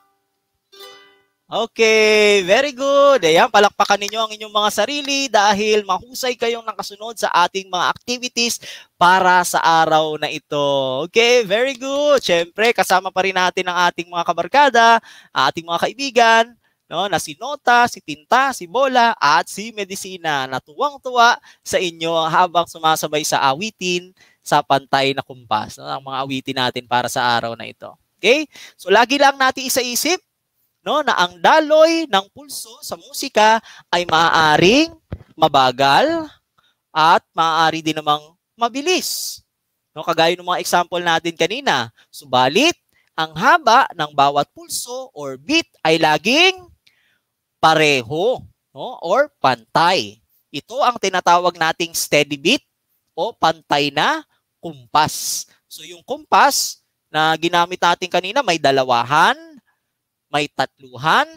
Okay, very good. Ayan, palakpakan ninyo ang inyong mga sarili dahil mahusay kayong nakasunod sa ating mga activities para sa araw na ito. Okay, very good. Siyempre, kasama pa rin natin ang ating mga kabarkada, ating mga kaibigan, no, na si Nota, si Tinta, si Bola, at si Medicina na tuwang-tuwa sa inyo habang sumasabay sa awitin sa pantay na kumpas, no, ang mga awitin natin para sa araw na ito. Okay? So, lagi lang natin isaisip no, na ang daloy ng pulso sa musika ay maaaring mabagal at maaari din namang mabilis. No, kagaya ng mga example natin kanina. Subalit, ang haba ng bawat pulso or beat ay laging pareho no, or pantay. Ito ang tinatawag nating steady beat o pantay na kumpas. So yung kumpas na ginamit natin kanina may dalawahan, may tatluhan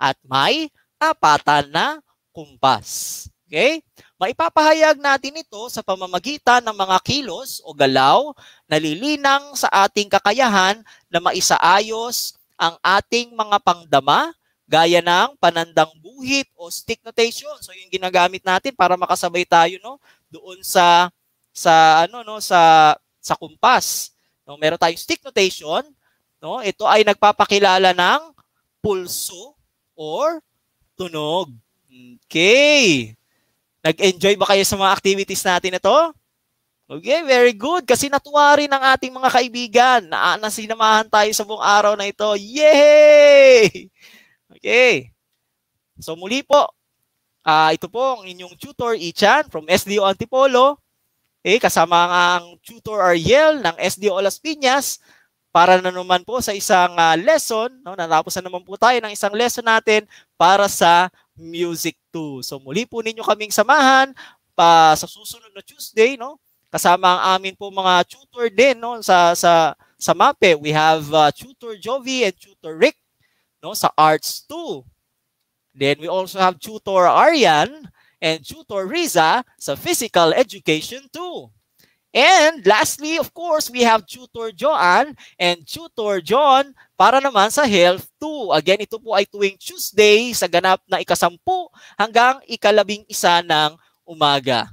at may apatan na kumpas. Okay? Maipapahayag natin ito sa pamamagitan ng mga kilos o galaw na lilinang sa ating kakayahan na maisaayos ang ating mga pangdama gaya ng panandang buhit o stick notation. So yung ginagamit natin para makasabay tayo no doon sa sa ano no sa sa kumpas. No, meron tayong stick notation, no? Ito ay nagpapakilala ng pulso or tunog. Okay. Nag-enjoy ba kayo sa mga activities natin ito? Okay, very good. Kasi natuwa rin ang ating mga kaibigan na, na tayo sa buong araw na ito. Yay! Okay. So muli po, uh, ito po ang inyong tutor, Ichan, from SDO Antipolo. Eh, kasama ang tutor Ariel ng SDO Las Piñas para na naman po sa isang uh, lesson. No? Natapos na naman po tayo ng isang lesson natin para sa Music 2. So muli po ninyo kaming samahan pa sa susunod na Tuesday. No? Kasama ang amin po mga tutor din no? sa, sa, sa MAPE. We have uh, Tutor Jovi and Tutor Rick no? sa Arts 2. Then we also have Tutor Aryan and Tutor Riza sa Physical Education 2. And lastly, of course, we have Tutor Joan and Tutor John para naman sa Health 2. Again, ito po ay tuwing Tuesday sa ganap na ikasampu hanggang ikalabing isa ng umaga.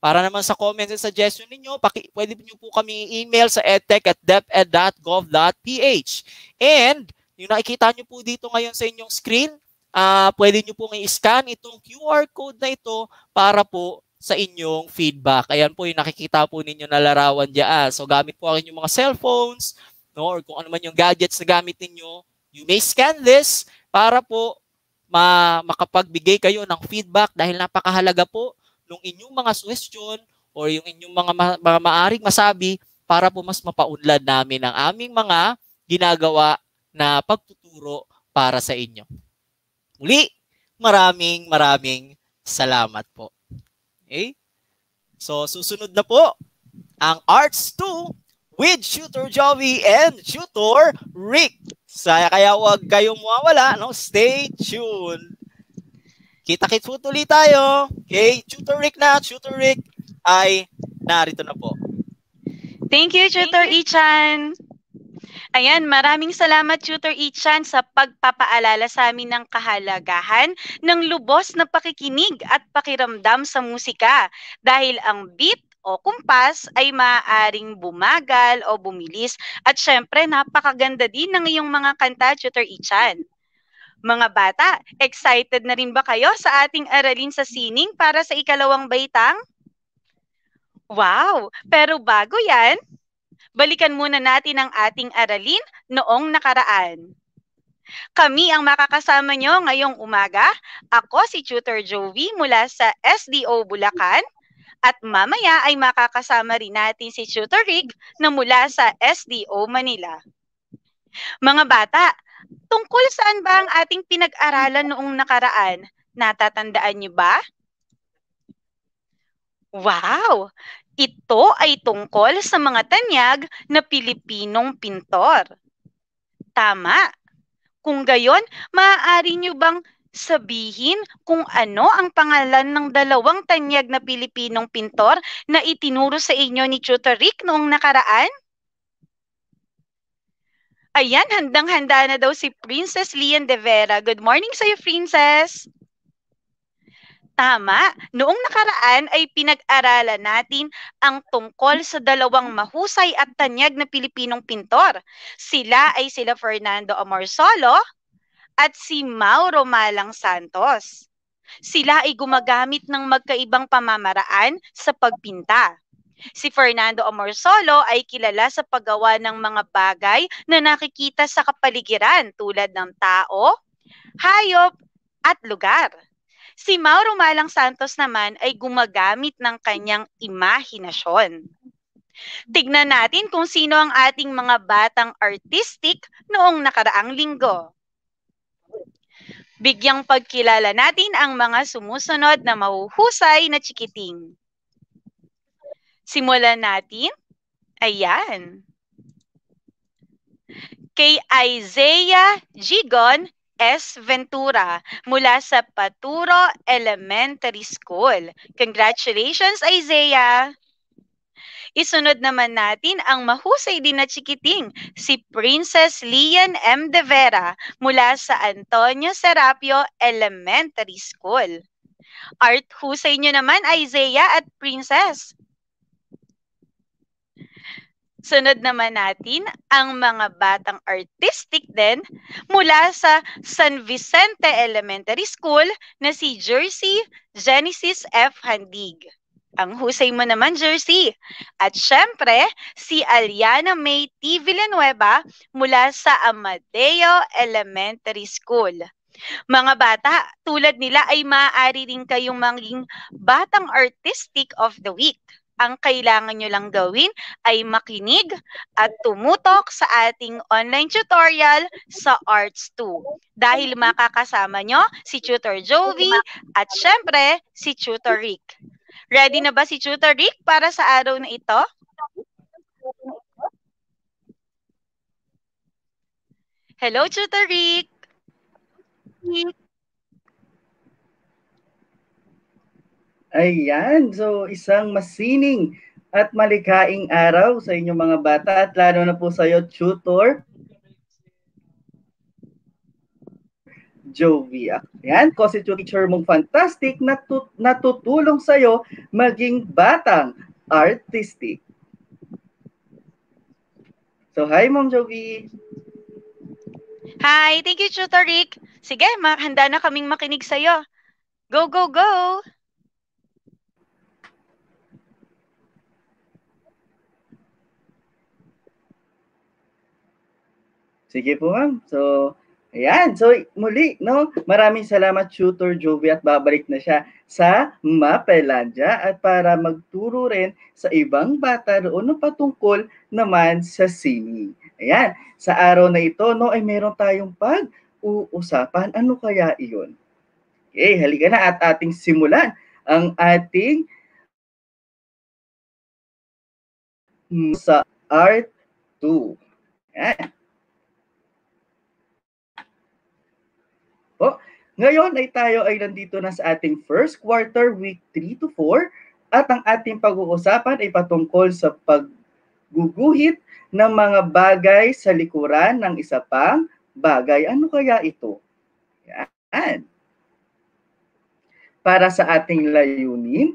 Para naman sa comments and suggestion ninyo, paki, pwede niyo po kami email sa edtech at deped.gov.ph. And yung nakikita niyo po dito ngayon sa inyong screen, uh, pwede niyo pong i-scan itong QR code na ito para po sa inyong feedback. Ayan po yung nakikita po ninyo na larawan dyan. Ah, so gamit po ang inyong mga cellphones no, or kung ano man yung gadgets na gamit ninyo, you may scan this para po ma makapagbigay kayo ng feedback dahil napakahalaga po ng inyong mga suggestion or yung inyong mga, ma- mga maaring masabi para po mas mapaunlad namin ang aming mga ginagawa na pagtuturo para sa inyo. Muli, maraming maraming salamat po. Okay? So, susunod na po ang Arts 2 with Shooter Joey and Shooter Rick. Saya kaya huwag kayong mawawala, no? Stay tuned. Kita-kits po tuloy tayo. Okay? Shooter Rick na. Shooter Rick ay narito na po. Thank you, Tutor Ichan. Ayan, maraming salamat Tutor Ichan sa pagpapaalala sa amin ng kahalagahan ng lubos na pakikinig at pakiramdam sa musika dahil ang beat o kumpas ay maaaring bumagal o bumilis at syempre napakaganda din ng iyong mga kanta Tutor Ichan. Mga bata, excited na rin ba kayo sa ating aralin sa sining para sa ikalawang baitang? Wow! Pero bago yan, balikan muna natin ang ating aralin noong nakaraan. Kami ang makakasama nyo ngayong umaga. Ako si Tutor Jovi mula sa SDO Bulacan. At mamaya ay makakasama rin natin si Tutor Rig na mula sa SDO Manila. Mga bata, tungkol saan ba ang ating pinag-aralan noong nakaraan? Natatandaan niyo ba? Wow! Ito ay tungkol sa mga tanyag na Pilipinong pintor. Tama. Kung gayon, maaari nyo bang sabihin kung ano ang pangalan ng dalawang tanyag na Pilipinong pintor na itinuro sa inyo ni Tutor Rick noong nakaraan? Ayan, handang-handa na daw si Princess Lian De Vera. Good morning sa'yo, Princess! Tama, noong nakaraan ay pinag-aralan natin ang tungkol sa dalawang mahusay at tanyag na Pilipinong pintor. Sila ay sila Fernando Amorsolo at si Mauro Malang Santos. Sila ay gumagamit ng magkaibang pamamaraan sa pagpinta. Si Fernando Amorsolo ay kilala sa paggawa ng mga bagay na nakikita sa kapaligiran tulad ng tao, hayop, at lugar Si Mauro Malang Santos naman ay gumagamit ng kanyang imahinasyon. Tignan natin kung sino ang ating mga batang artistic noong nakaraang linggo. Bigyang pagkilala natin ang mga sumusunod na mahuhusay na chikiting. Simulan natin. Ayan. Kay Isaiah Gigon S. Ventura mula sa Paturo Elementary School. Congratulations, Isaiah! Isunod naman natin ang mahusay din na chikiting, si Princess Lian M. De Vera mula sa Antonio Serapio Elementary School. Art husay nyo naman, Isaiah at Princess. Sunod naman natin ang mga batang artistic din mula sa San Vicente Elementary School na si Jersey Genesis F. Handig. Ang husay mo naman, Jersey. At syempre, si Aliana May T. Villanueva mula sa Amadeo Elementary School. Mga bata, tulad nila ay maaari rin kayong maging Batang Artistic of the Week ang kailangan nyo lang gawin ay makinig at tumutok sa ating online tutorial sa Arts 2. Dahil makakasama nyo si Tutor Jovi at syempre si Tutor Rick. Ready na ba si Tutor Rick para sa araw na ito? Hello, Tutor Rick! Rick. Ayan, so isang masining at malikhaing araw sa inyong mga bata at lalo na po sa iyo, tutor. Jovi. Ayan, kasi teacher mong fantastic na natutulong sa iyo maging batang artistic. So, hi Mom Jovi. Hi, thank you Tutor Rick. Sige, handa na kaming makinig sa iyo. Go, go, go! Sige po ma'am. So, ayan. So, muli, no? Maraming salamat Tutor Jovi at babalik na siya sa Mapelandia at para magturo rin sa ibang bata roon no, patungkol naman sa singing. Ayan. Sa araw na ito, no, ay meron tayong pag-uusapan. Ano kaya iyon? Okay, halika na at ating simulan ang ating sa Art 2. Ayan. Po. Ngayon ay tayo ay nandito na sa ating first quarter week 3 to 4 at ang ating pag-uusapan ay patungkol sa pagguguhit ng mga bagay sa likuran ng isa pang bagay. Ano kaya ito? Yan. Para sa ating layunin,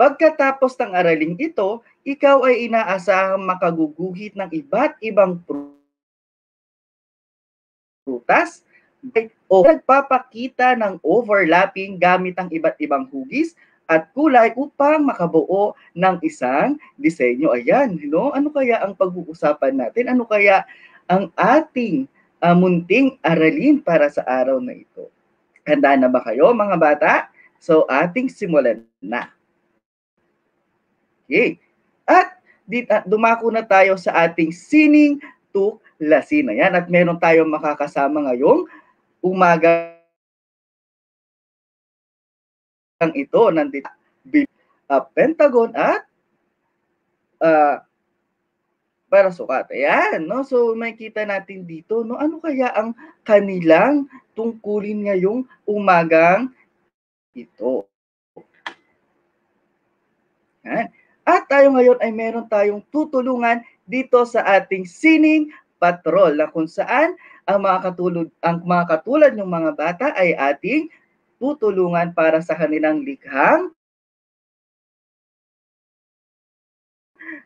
pagkatapos ng araling ito, ikaw ay inaasahang makaguguhit ng iba't ibang prutas o nagpapakita ng overlapping gamit ang iba't ibang hugis at kulay upang makabuo ng isang disenyo. Ayan, no? ano kaya ang pag-uusapan natin? Ano kaya ang ating uh, munting aralin para sa araw na ito? Handa na ba kayo mga bata? So ating simulan na. Okay. At dit, ah, dumako na tayo sa ating sining to tuklasin. Ayan, at meron tayong makakasama ngayong umaga ang ito nandito uh, Pentagon at uh, ah, para sukat. Ayan, no? So makita natin dito, no? Ano kaya ang kanilang tungkulin ngayong umagang ito? Ayan. At tayo ngayon ay meron tayong tutulungan dito sa ating sining patrol na kung saan ang mga katulog ang mga katulad ng mga bata ay ating tutulungan para sa kanilang likhang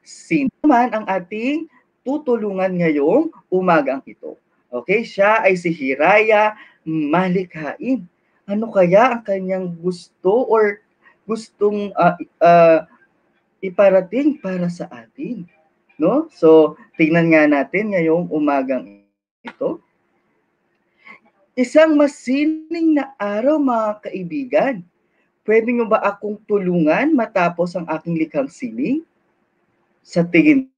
sino man ang ating tutulungan ngayong umagang ito. Okay, siya ay si Hiraya Malikhain. Ano kaya ang kanyang gusto or gustong uh, uh, iparating para sa atin? No? So, tingnan nga natin ngayong umagang ito. Isang masining na araw mga kaibigan. Pwede nyo ba akong tulungan matapos ang aking likhang sining? Sa tingin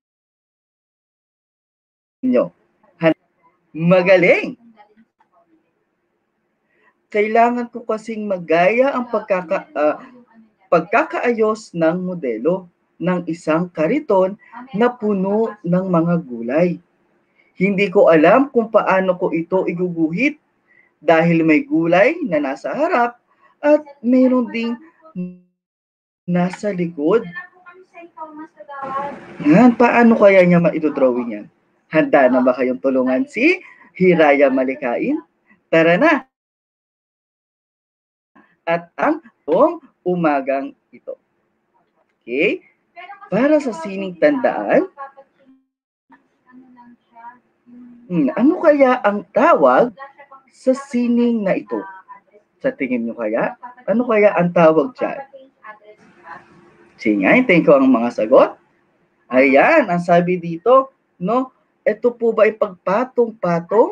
nyo. Magaling! Kailangan ko kasing magaya ang pagkaka, uh, pagkakaayos ng modelo ng isang kariton na puno ng mga gulay. Hindi ko alam kung paano ko ito iguguhit dahil may gulay na nasa harap at mayroon ding nasa likod. Yan, paano kaya niya maidodrawing yan? Handa na ba kayong tulungan si Hiraya Malikain? Tara na! At ang buong umagang ito. Okay? Para sa sining tandaan, hmm, ano kaya ang tawag sa sining na ito? Sa tingin nyo kaya? Ano kaya ang tawag dyan? Sige nga, hintayin ko ang mga sagot. Ayan, ang sabi dito, no? Ito po ba ay pagpatong-patong?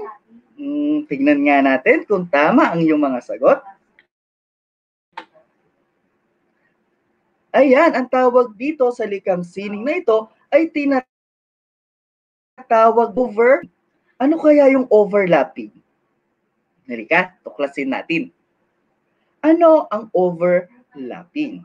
Hmm, tingnan nga natin kung tama ang iyong mga sagot. Ayan, ang tawag dito sa likang sining na ito ay tinatawag over. Ano kaya yung overlapping? Nerika, tuklasin natin. Ano ang overlapping?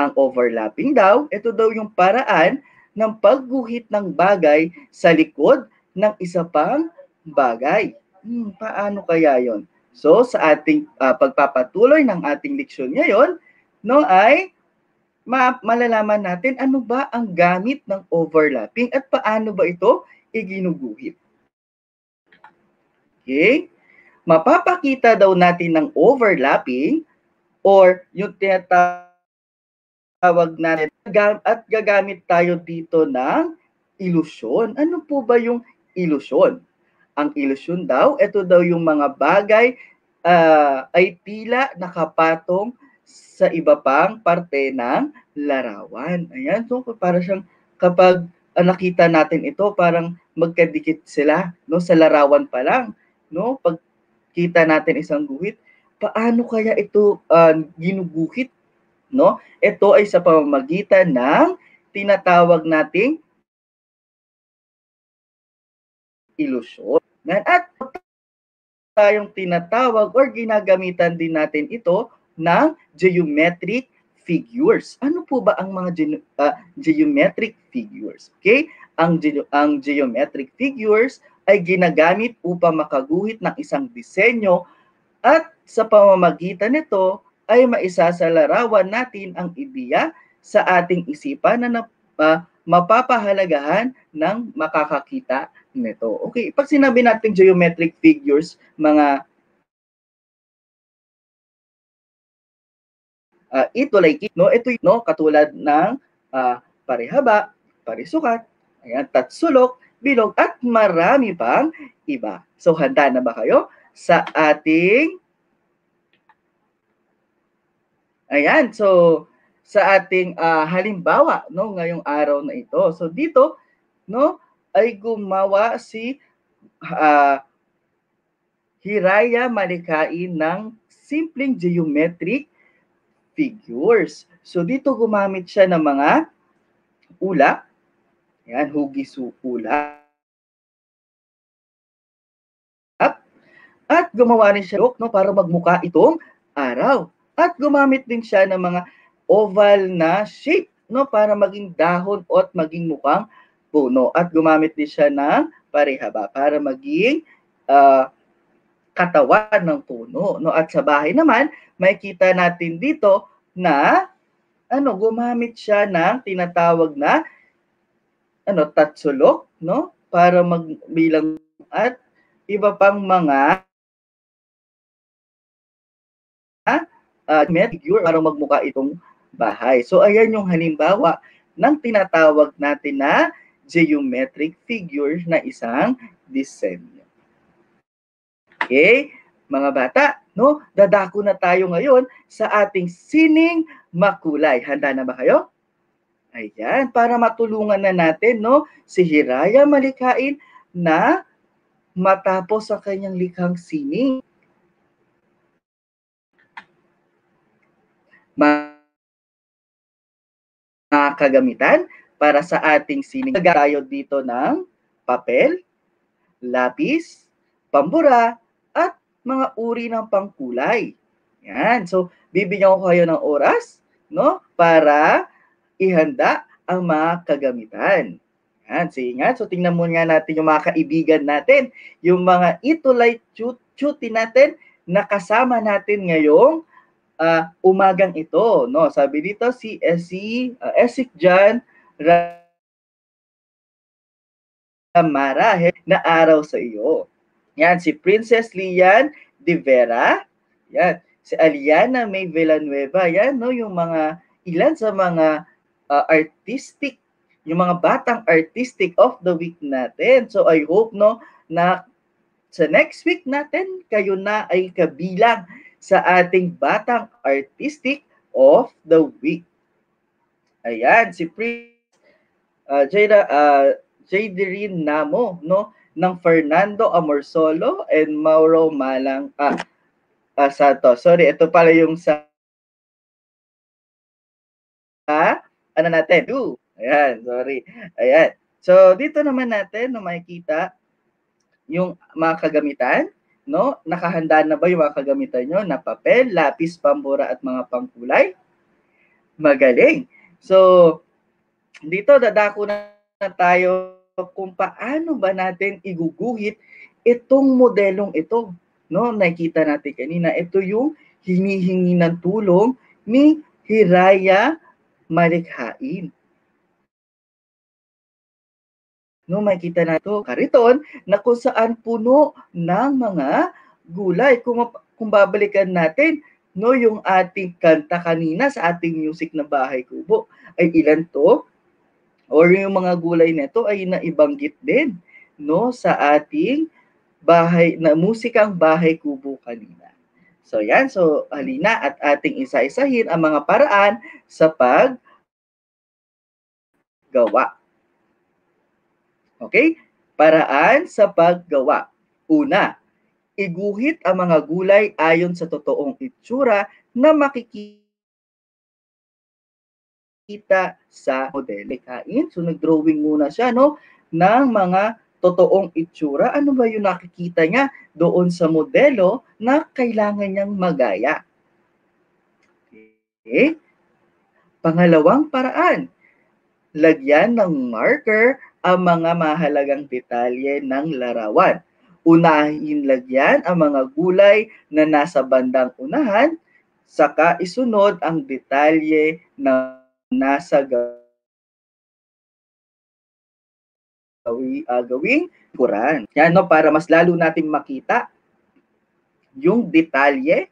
Ang overlapping daw, ito daw yung paraan ng pagguhit ng bagay sa likod ng isa pang bagay. Hmm, paano kaya yon? So sa ating uh, pagpapatuloy ng ating leksyon ngayon, no ay ma- malalaman natin ano ba ang gamit ng overlapping at paano ba ito iginuguhit. Okay? Mapapakita daw natin ng overlapping or yung tinatawag natin at gagamit tayo dito ng ilusyon. Ano po ba yung ilusyon? Ang ilusyon daw, ito daw yung mga bagay uh, ay tila nakapatong sa iba pang parte ng larawan. Ayan, so para siyang kapag uh, nakita natin ito, parang magkadikit sila no sa larawan pa lang no? Pagkita natin isang guhit, paano kaya ito uh, ginuguhit, no? Ito ay sa pamamagitan ng tinatawag nating ilusyon. At tayong tinatawag or ginagamitan din natin ito ng geometric figures. Ano po ba ang mga ge- uh, ah, geometric figures? Okay? Ang ge- ang geometric figures ay ginagamit upang makaguhit ng isang disenyo at sa pamamagitan nito ay maisasalarawan natin ang ideya sa ating isipan na uh, mapapahalagahan ng makakakita nito. Okay, pag sinabi natin geometric figures, mga uh, ito like no, ito no katulad ng uh, ah, parehaba, parisukat, ayan, tatsulok, bilog at marami pang iba. So handa na ba kayo sa ating Ayan, so sa ating uh, halimbawa no ngayong araw na ito. So dito no ay gumawa si uh, Hiraya Malikain ng simpleng geometric figures. So dito gumamit siya ng mga ulap Ayan, hugi sukulap. At gumawa rin siya look, no, para magmuka itong araw. At gumamit din siya ng mga oval na shape no, para maging dahon at maging mukhang puno. At gumamit din siya ng parehaba para maging uh, katawan ng puno. No? At sa bahay naman, may kita natin dito na ano, gumamit siya ng tinatawag na ano tatsulok no para magbilang at iba pang mga uh, figure para magmuka itong bahay. So ayan yung halimbawa ng tinatawag natin na geometric figure na isang disenyo. Okay? Mga bata, no? Dadako na tayo ngayon sa ating sining makulay. Handa na ba kayo? Ayan, para matulungan na natin, no? Si Hiraya malikhain na matapos ang kanyang likhang sining. Mga kagamitan para sa ating sining. Tayo dito ng papel, lapis, pambura, at mga uri ng pangkulay. Yan. So, bibigyan ko kayo ng oras, no? Para ihanda ang mga kagamitan. Yan, so ingat. So tingnan muna nga natin yung mga kaibigan natin, yung mga itulay chuti natin na kasama natin ngayong uh, umagang ito. No? Sabi dito si SC, uh, ah, Esik Jan Ramara, na araw sa iyo. Yan, si Princess Lian De Vera. Yan, si Aliana May Villanueva. Yan, no, yung mga ilan sa mga uh, artistic, yung mga batang artistic of the week natin. So I hope no na sa next week natin kayo na ay kabilang sa ating batang artistic of the week. Ayan, si Prince uh, Jada, uh, Jaderin Namo, no? ng Fernando Amorsolo and Mauro Malang ah, ah Santos. Sorry, ito pala yung sa ano natin? Ooh, ayan, sorry. Ayan. So, dito naman natin, no, makikita yung mga kagamitan, no? Nakahanda na ba yung mga kagamitan nyo na papel, lapis, pambura, at mga pangkulay? Magaling. So, dito dadako na tayo kung paano ba natin iguguhit itong modelong ito. No, nakita natin kanina, ito yung hinihingi ng tulong ni Hiraya malikhain. No, makita na ito, kariton, na kung saan puno ng mga gulay. Kung, kung babalikan natin, no, yung ating kanta kanina sa ating music na Bahay Kubo, ay ilan to? Or yung mga gulay nito ay naibanggit din no, sa ating bahay na musikang Bahay Kubo kanina. So yan, so halina at ating isa-isahin ang mga paraan sa pag gawa. Okay? Paraan sa paggawa. Una, iguhit ang mga gulay ayon sa totoong itsura na makikita sa modelo. Kain, so nag-drawing muna siya no, ng mga totoong itsura, ano ba yung nakikita niya doon sa modelo na kailangan niyang magaya. Okay? Pangalawang paraan, lagyan ng marker ang mga mahalagang detalye ng larawan. Unahin lagyan ang mga gulay na nasa bandang unahan, saka isunod ang detalye na nasa gawin gawi, uh, gawing Quran. Yan, no, para mas lalo nating makita yung detalye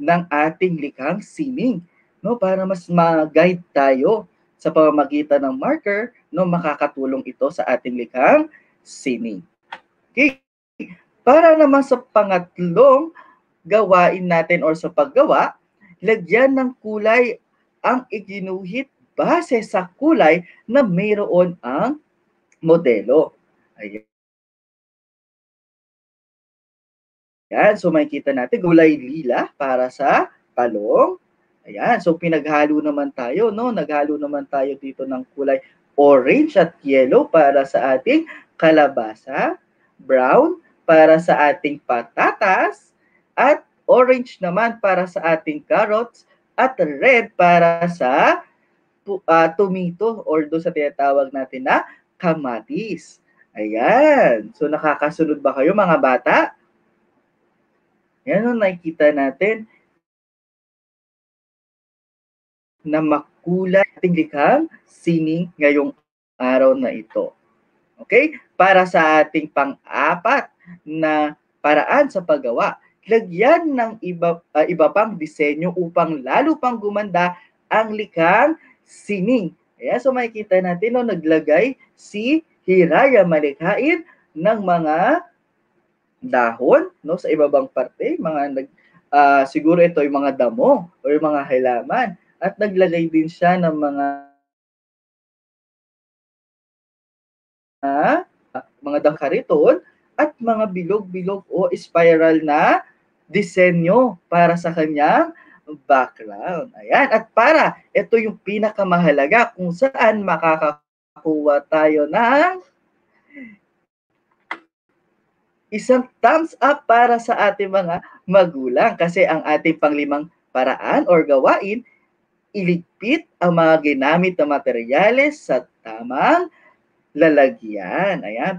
ng ating likhang sining. No, para mas ma-guide tayo sa pamamagitan ng marker, no, makakatulong ito sa ating likhang sining. Okay. Para naman sa pangatlong gawain natin or sa paggawa, lagyan ng kulay ang iginuhit base sa kulay na mayroon ang modelo. Ayan. Ayan, so makikita natin gulay lila para sa talong. Ayan, so pinaghalo naman tayo, no? Naghalo naman tayo dito ng kulay orange at yellow para sa ating kalabasa, brown para sa ating patatas, at orange naman para sa ating carrots, at red para sa uh, tomato or do sa tinatawag natin na kamatis. Ayan. So nakakasunod ba kayo mga bata? Yan ang nakikita natin na makulay ating likhang sining ngayong araw na ito. Okay? Para sa ating pang-apat na paraan sa paggawa, lagyan ng iba, uh, iba pang disenyo upang lalo pang gumanda ang likhang sining kaya so makikita natin no, naglagay si Hiraya malikhain ng mga dahon no sa ibabang parte, mga nag uh, siguro ito yung mga damo o yung mga halaman at naglagay din siya ng mga uh, mga dangkariton at mga bilog-bilog o spiral na disenyo para sa kanyang background. Ayan. At para, ito yung pinakamahalaga kung saan makakakuha tayo ng isang thumbs up para sa ating mga magulang. Kasi ang ating panglimang paraan or gawain, iligpit ang mga ginamit na materyales sa tamang lalagyan. Ayan,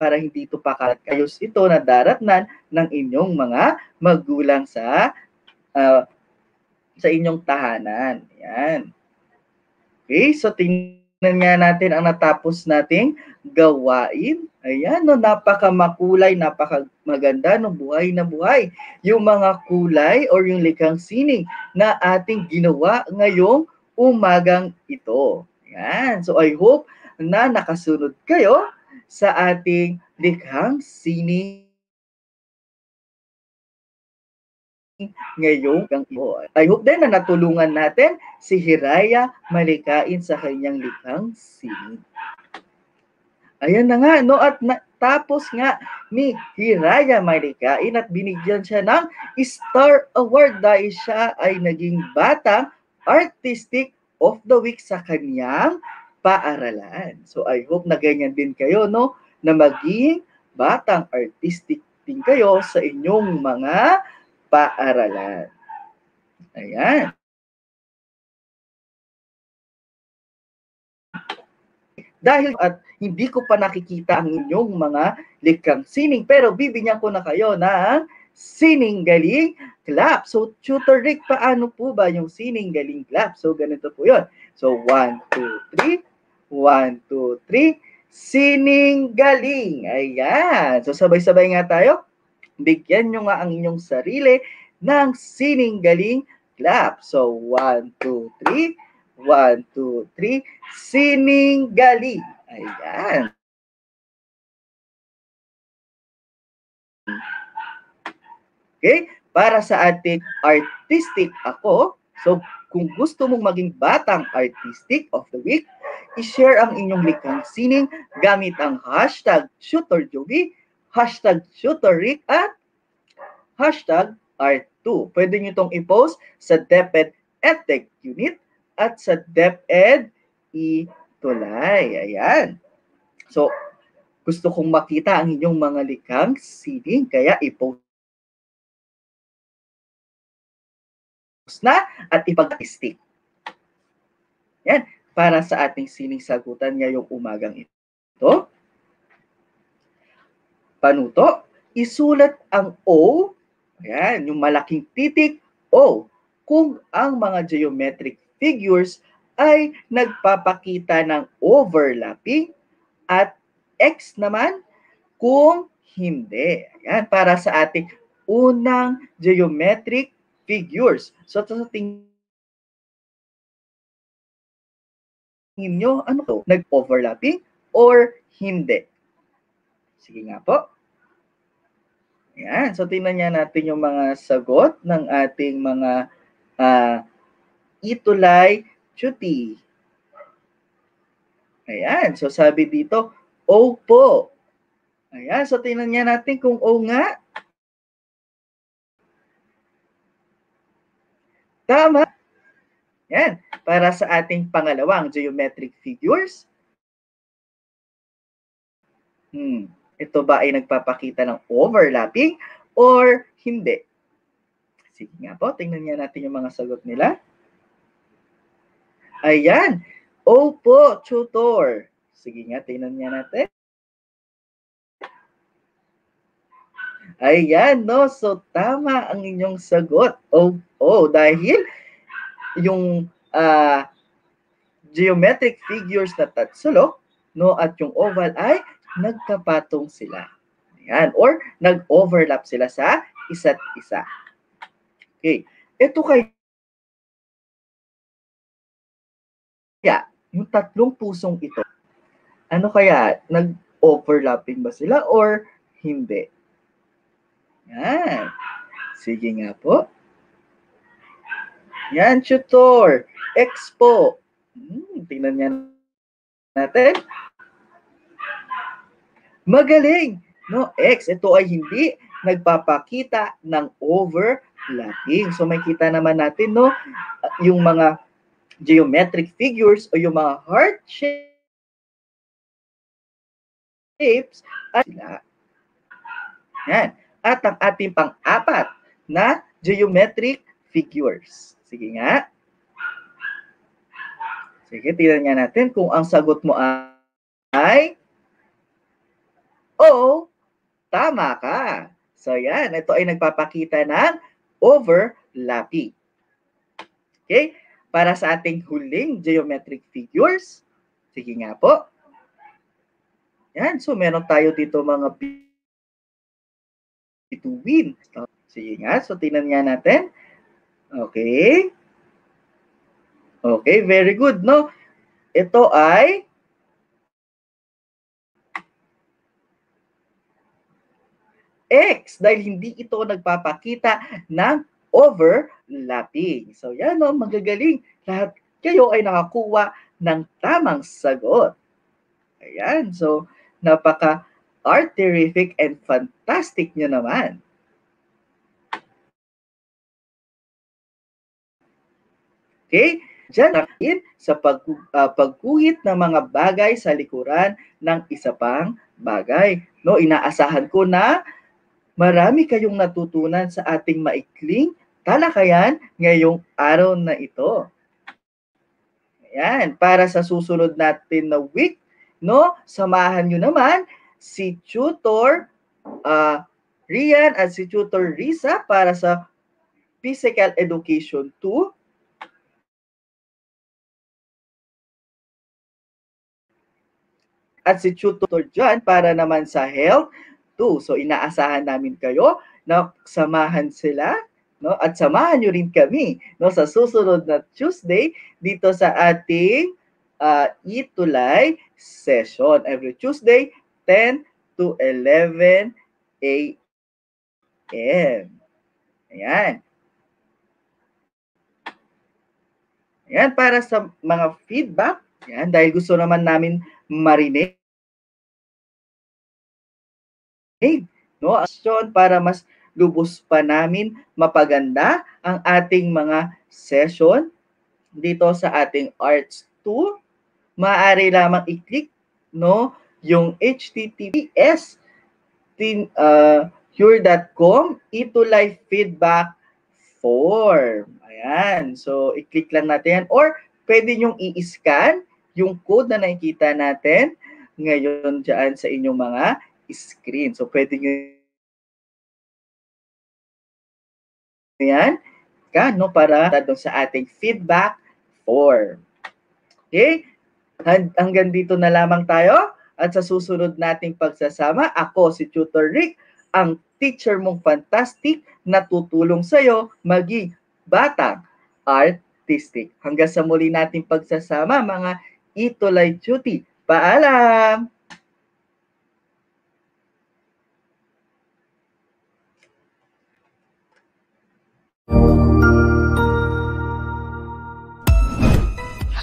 para hindi ito tupakat kayos ito na daratnan ng inyong mga magulang sa uh, sa inyong tahanan. Yan. Okay, so tingnan nga natin ang natapos nating gawain. Ayan, no, napakamakulay, napakamaganda, no, buhay na buhay. Yung mga kulay or yung likhang sining na ating ginawa ngayong umagang ito. Yan. So I hope na nakasunod kayo sa ating likhang sining ngayong iyon. I hope din na natulungan natin si Hiraya malikain sa kanyang likhang sining. Ayan na nga, no? At na, tapos nga ni Hiraya malikain at binigyan siya ng Star Award dahil siya ay naging batang Artistic of the Week sa kanyang paaralan. So I hope na ganyan din kayo, no? Na maging batang artistic din kayo sa inyong mga paaralan. Ayan. Dahil at hindi ko pa nakikita ang inyong mga likhang sining, pero bibigyan ko na kayo ng sining galing clap. So, Tutor Rick, paano po ba yung sining galing clap? So, ganito po yon So, 1, 2, 3. One, two, three. Sining galing. Ayan. So sabay-sabay nga tayo. Bigyan nyo nga ang inyong sarili ng sining galing clap. So one, two, three. One, two, three. Sining galing. Ayan. Okay? Para sa ating artistic ako, so kung gusto mong maging batang artistic of the week, i-share ang inyong likhang sining gamit ang hashtag ShooterJuby, hashtag ShooterRick at hashtag R2. Pwede nyo itong i-post sa DepEd EdTech Unit at sa DepEd e-tulay. Ayan. So, gusto kong makita ang inyong mga likhang sining kaya i-post na at ipag-stick. Yan para mm. sa ating sining sagutan ngayong umagang ito. Panuto, isulat ang O, ayan, yung malaking titik O, kung ang mga geometric figures ay nagpapakita ng overlapping at X naman kung hindi. Ayan, para sa ating unang geometric figures. So, sa tingin ninyo, ano to? nag-overlapping or hindi? Sige nga po. Ayan. So, tingnan niya natin yung mga sagot ng ating mga uh, itulay duty. Ayan. So, sabi dito, O po. Ayan. So, tingnan niya natin kung O nga. Tama. Ayan para sa ating pangalawang geometric figures? Hmm, ito ba ay nagpapakita ng overlapping or hindi? Sige nga po, tingnan nga natin yung mga sagot nila. Ayan. Opo, tutor. Sige nga, tingnan nga natin. Ayan, no? So, tama ang inyong sagot. Oh, oh dahil yung uh, geometric figures na tatsulo, no, at yung oval ay nagkapatong sila. Ayan, or nag-overlap sila sa isa't isa. Okay, ito kay kaya yung tatlong pusong ito, ano kaya, nag-overlapping ba sila or hindi? Yan. Sige nga po. Yan, tutor. Expo. Hmm, tingnan niya natin. Magaling. No, X, ito ay hindi nagpapakita ng overlapping. So makita naman natin no yung mga geometric figures o yung mga heart shapes at Yan. At ang ating pang-apat na geometric figures. Sige nga. Sige, tingnan nga natin kung ang sagot mo ay O, tama ka. So yan, ito ay nagpapakita ng overlapping. Okay? Para sa ating huling geometric figures, sige nga po. Yan, so meron tayo dito mga bituin. Sige nga, so tingnan nga natin. Okay? Okay, very good, no? Ito ay X dahil hindi ito nagpapakita ng overlapping. So yan no, magagaling. Lahat kayo ay nakakuha ng tamang sagot. Ayan, so napaka art terrific and fantastic nyo naman. Okay? Diyan natin sa pag, uh, pagkuhit ng mga bagay sa likuran ng isa pang bagay. No, inaasahan ko na marami kayong natutunan sa ating maikling talakayan ngayong araw na ito. Ayan, para sa susunod natin na week, no, samahan nyo naman si Tutor uh, Rian at si Tutor Risa para sa Physical Education 2 at si Tutor John para naman sa health too. So inaasahan namin kayo na samahan sila no at samahan niyo rin kami no sa susunod na Tuesday dito sa ating uh, ah, Itulay session every Tuesday 10 to 11 a.m. Ayan. Ayan, para sa mga feedback, ayan, dahil gusto naman namin marinig pakikinig, no? Action para mas lubos pa namin mapaganda ang ating mga session dito sa ating Arts 2. Maaari lamang i-click no yung https tin, uh, cure.com ito live feedback form. Ayan. So, i-click lang natin Or, pwede nyong i-scan yung code na nakikita natin ngayon dyan sa inyong mga screen. So, pwede nyo yan ka, no, para doon sa ating feedback form. Okay? Hanggang dito na lamang tayo. At sa susunod nating pagsasama, ako si Tutor Rick, ang teacher mong fantastic na tutulong sa'yo maging batang artistic. Hanggang sa muli nating pagsasama, mga Itolay Cutie. Paalam!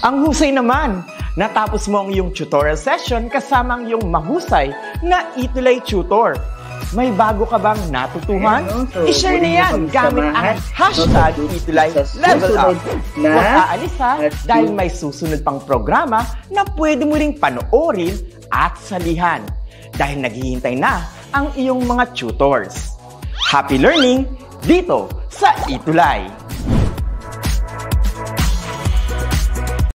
Ang husay naman! Natapos mo ang iyong tutorial session kasama ang iyong mahusay na Itulay Tutor. May bago ka bang natutuhan? so, I-share na yan gamit ang hashtag Itulay Level Up. Na, Huwag aalisa dahil may susunod pang programa na pwede mo ring panoorin at salihan dahil naghihintay na ang iyong mga tutors. Happy learning dito sa Itulay!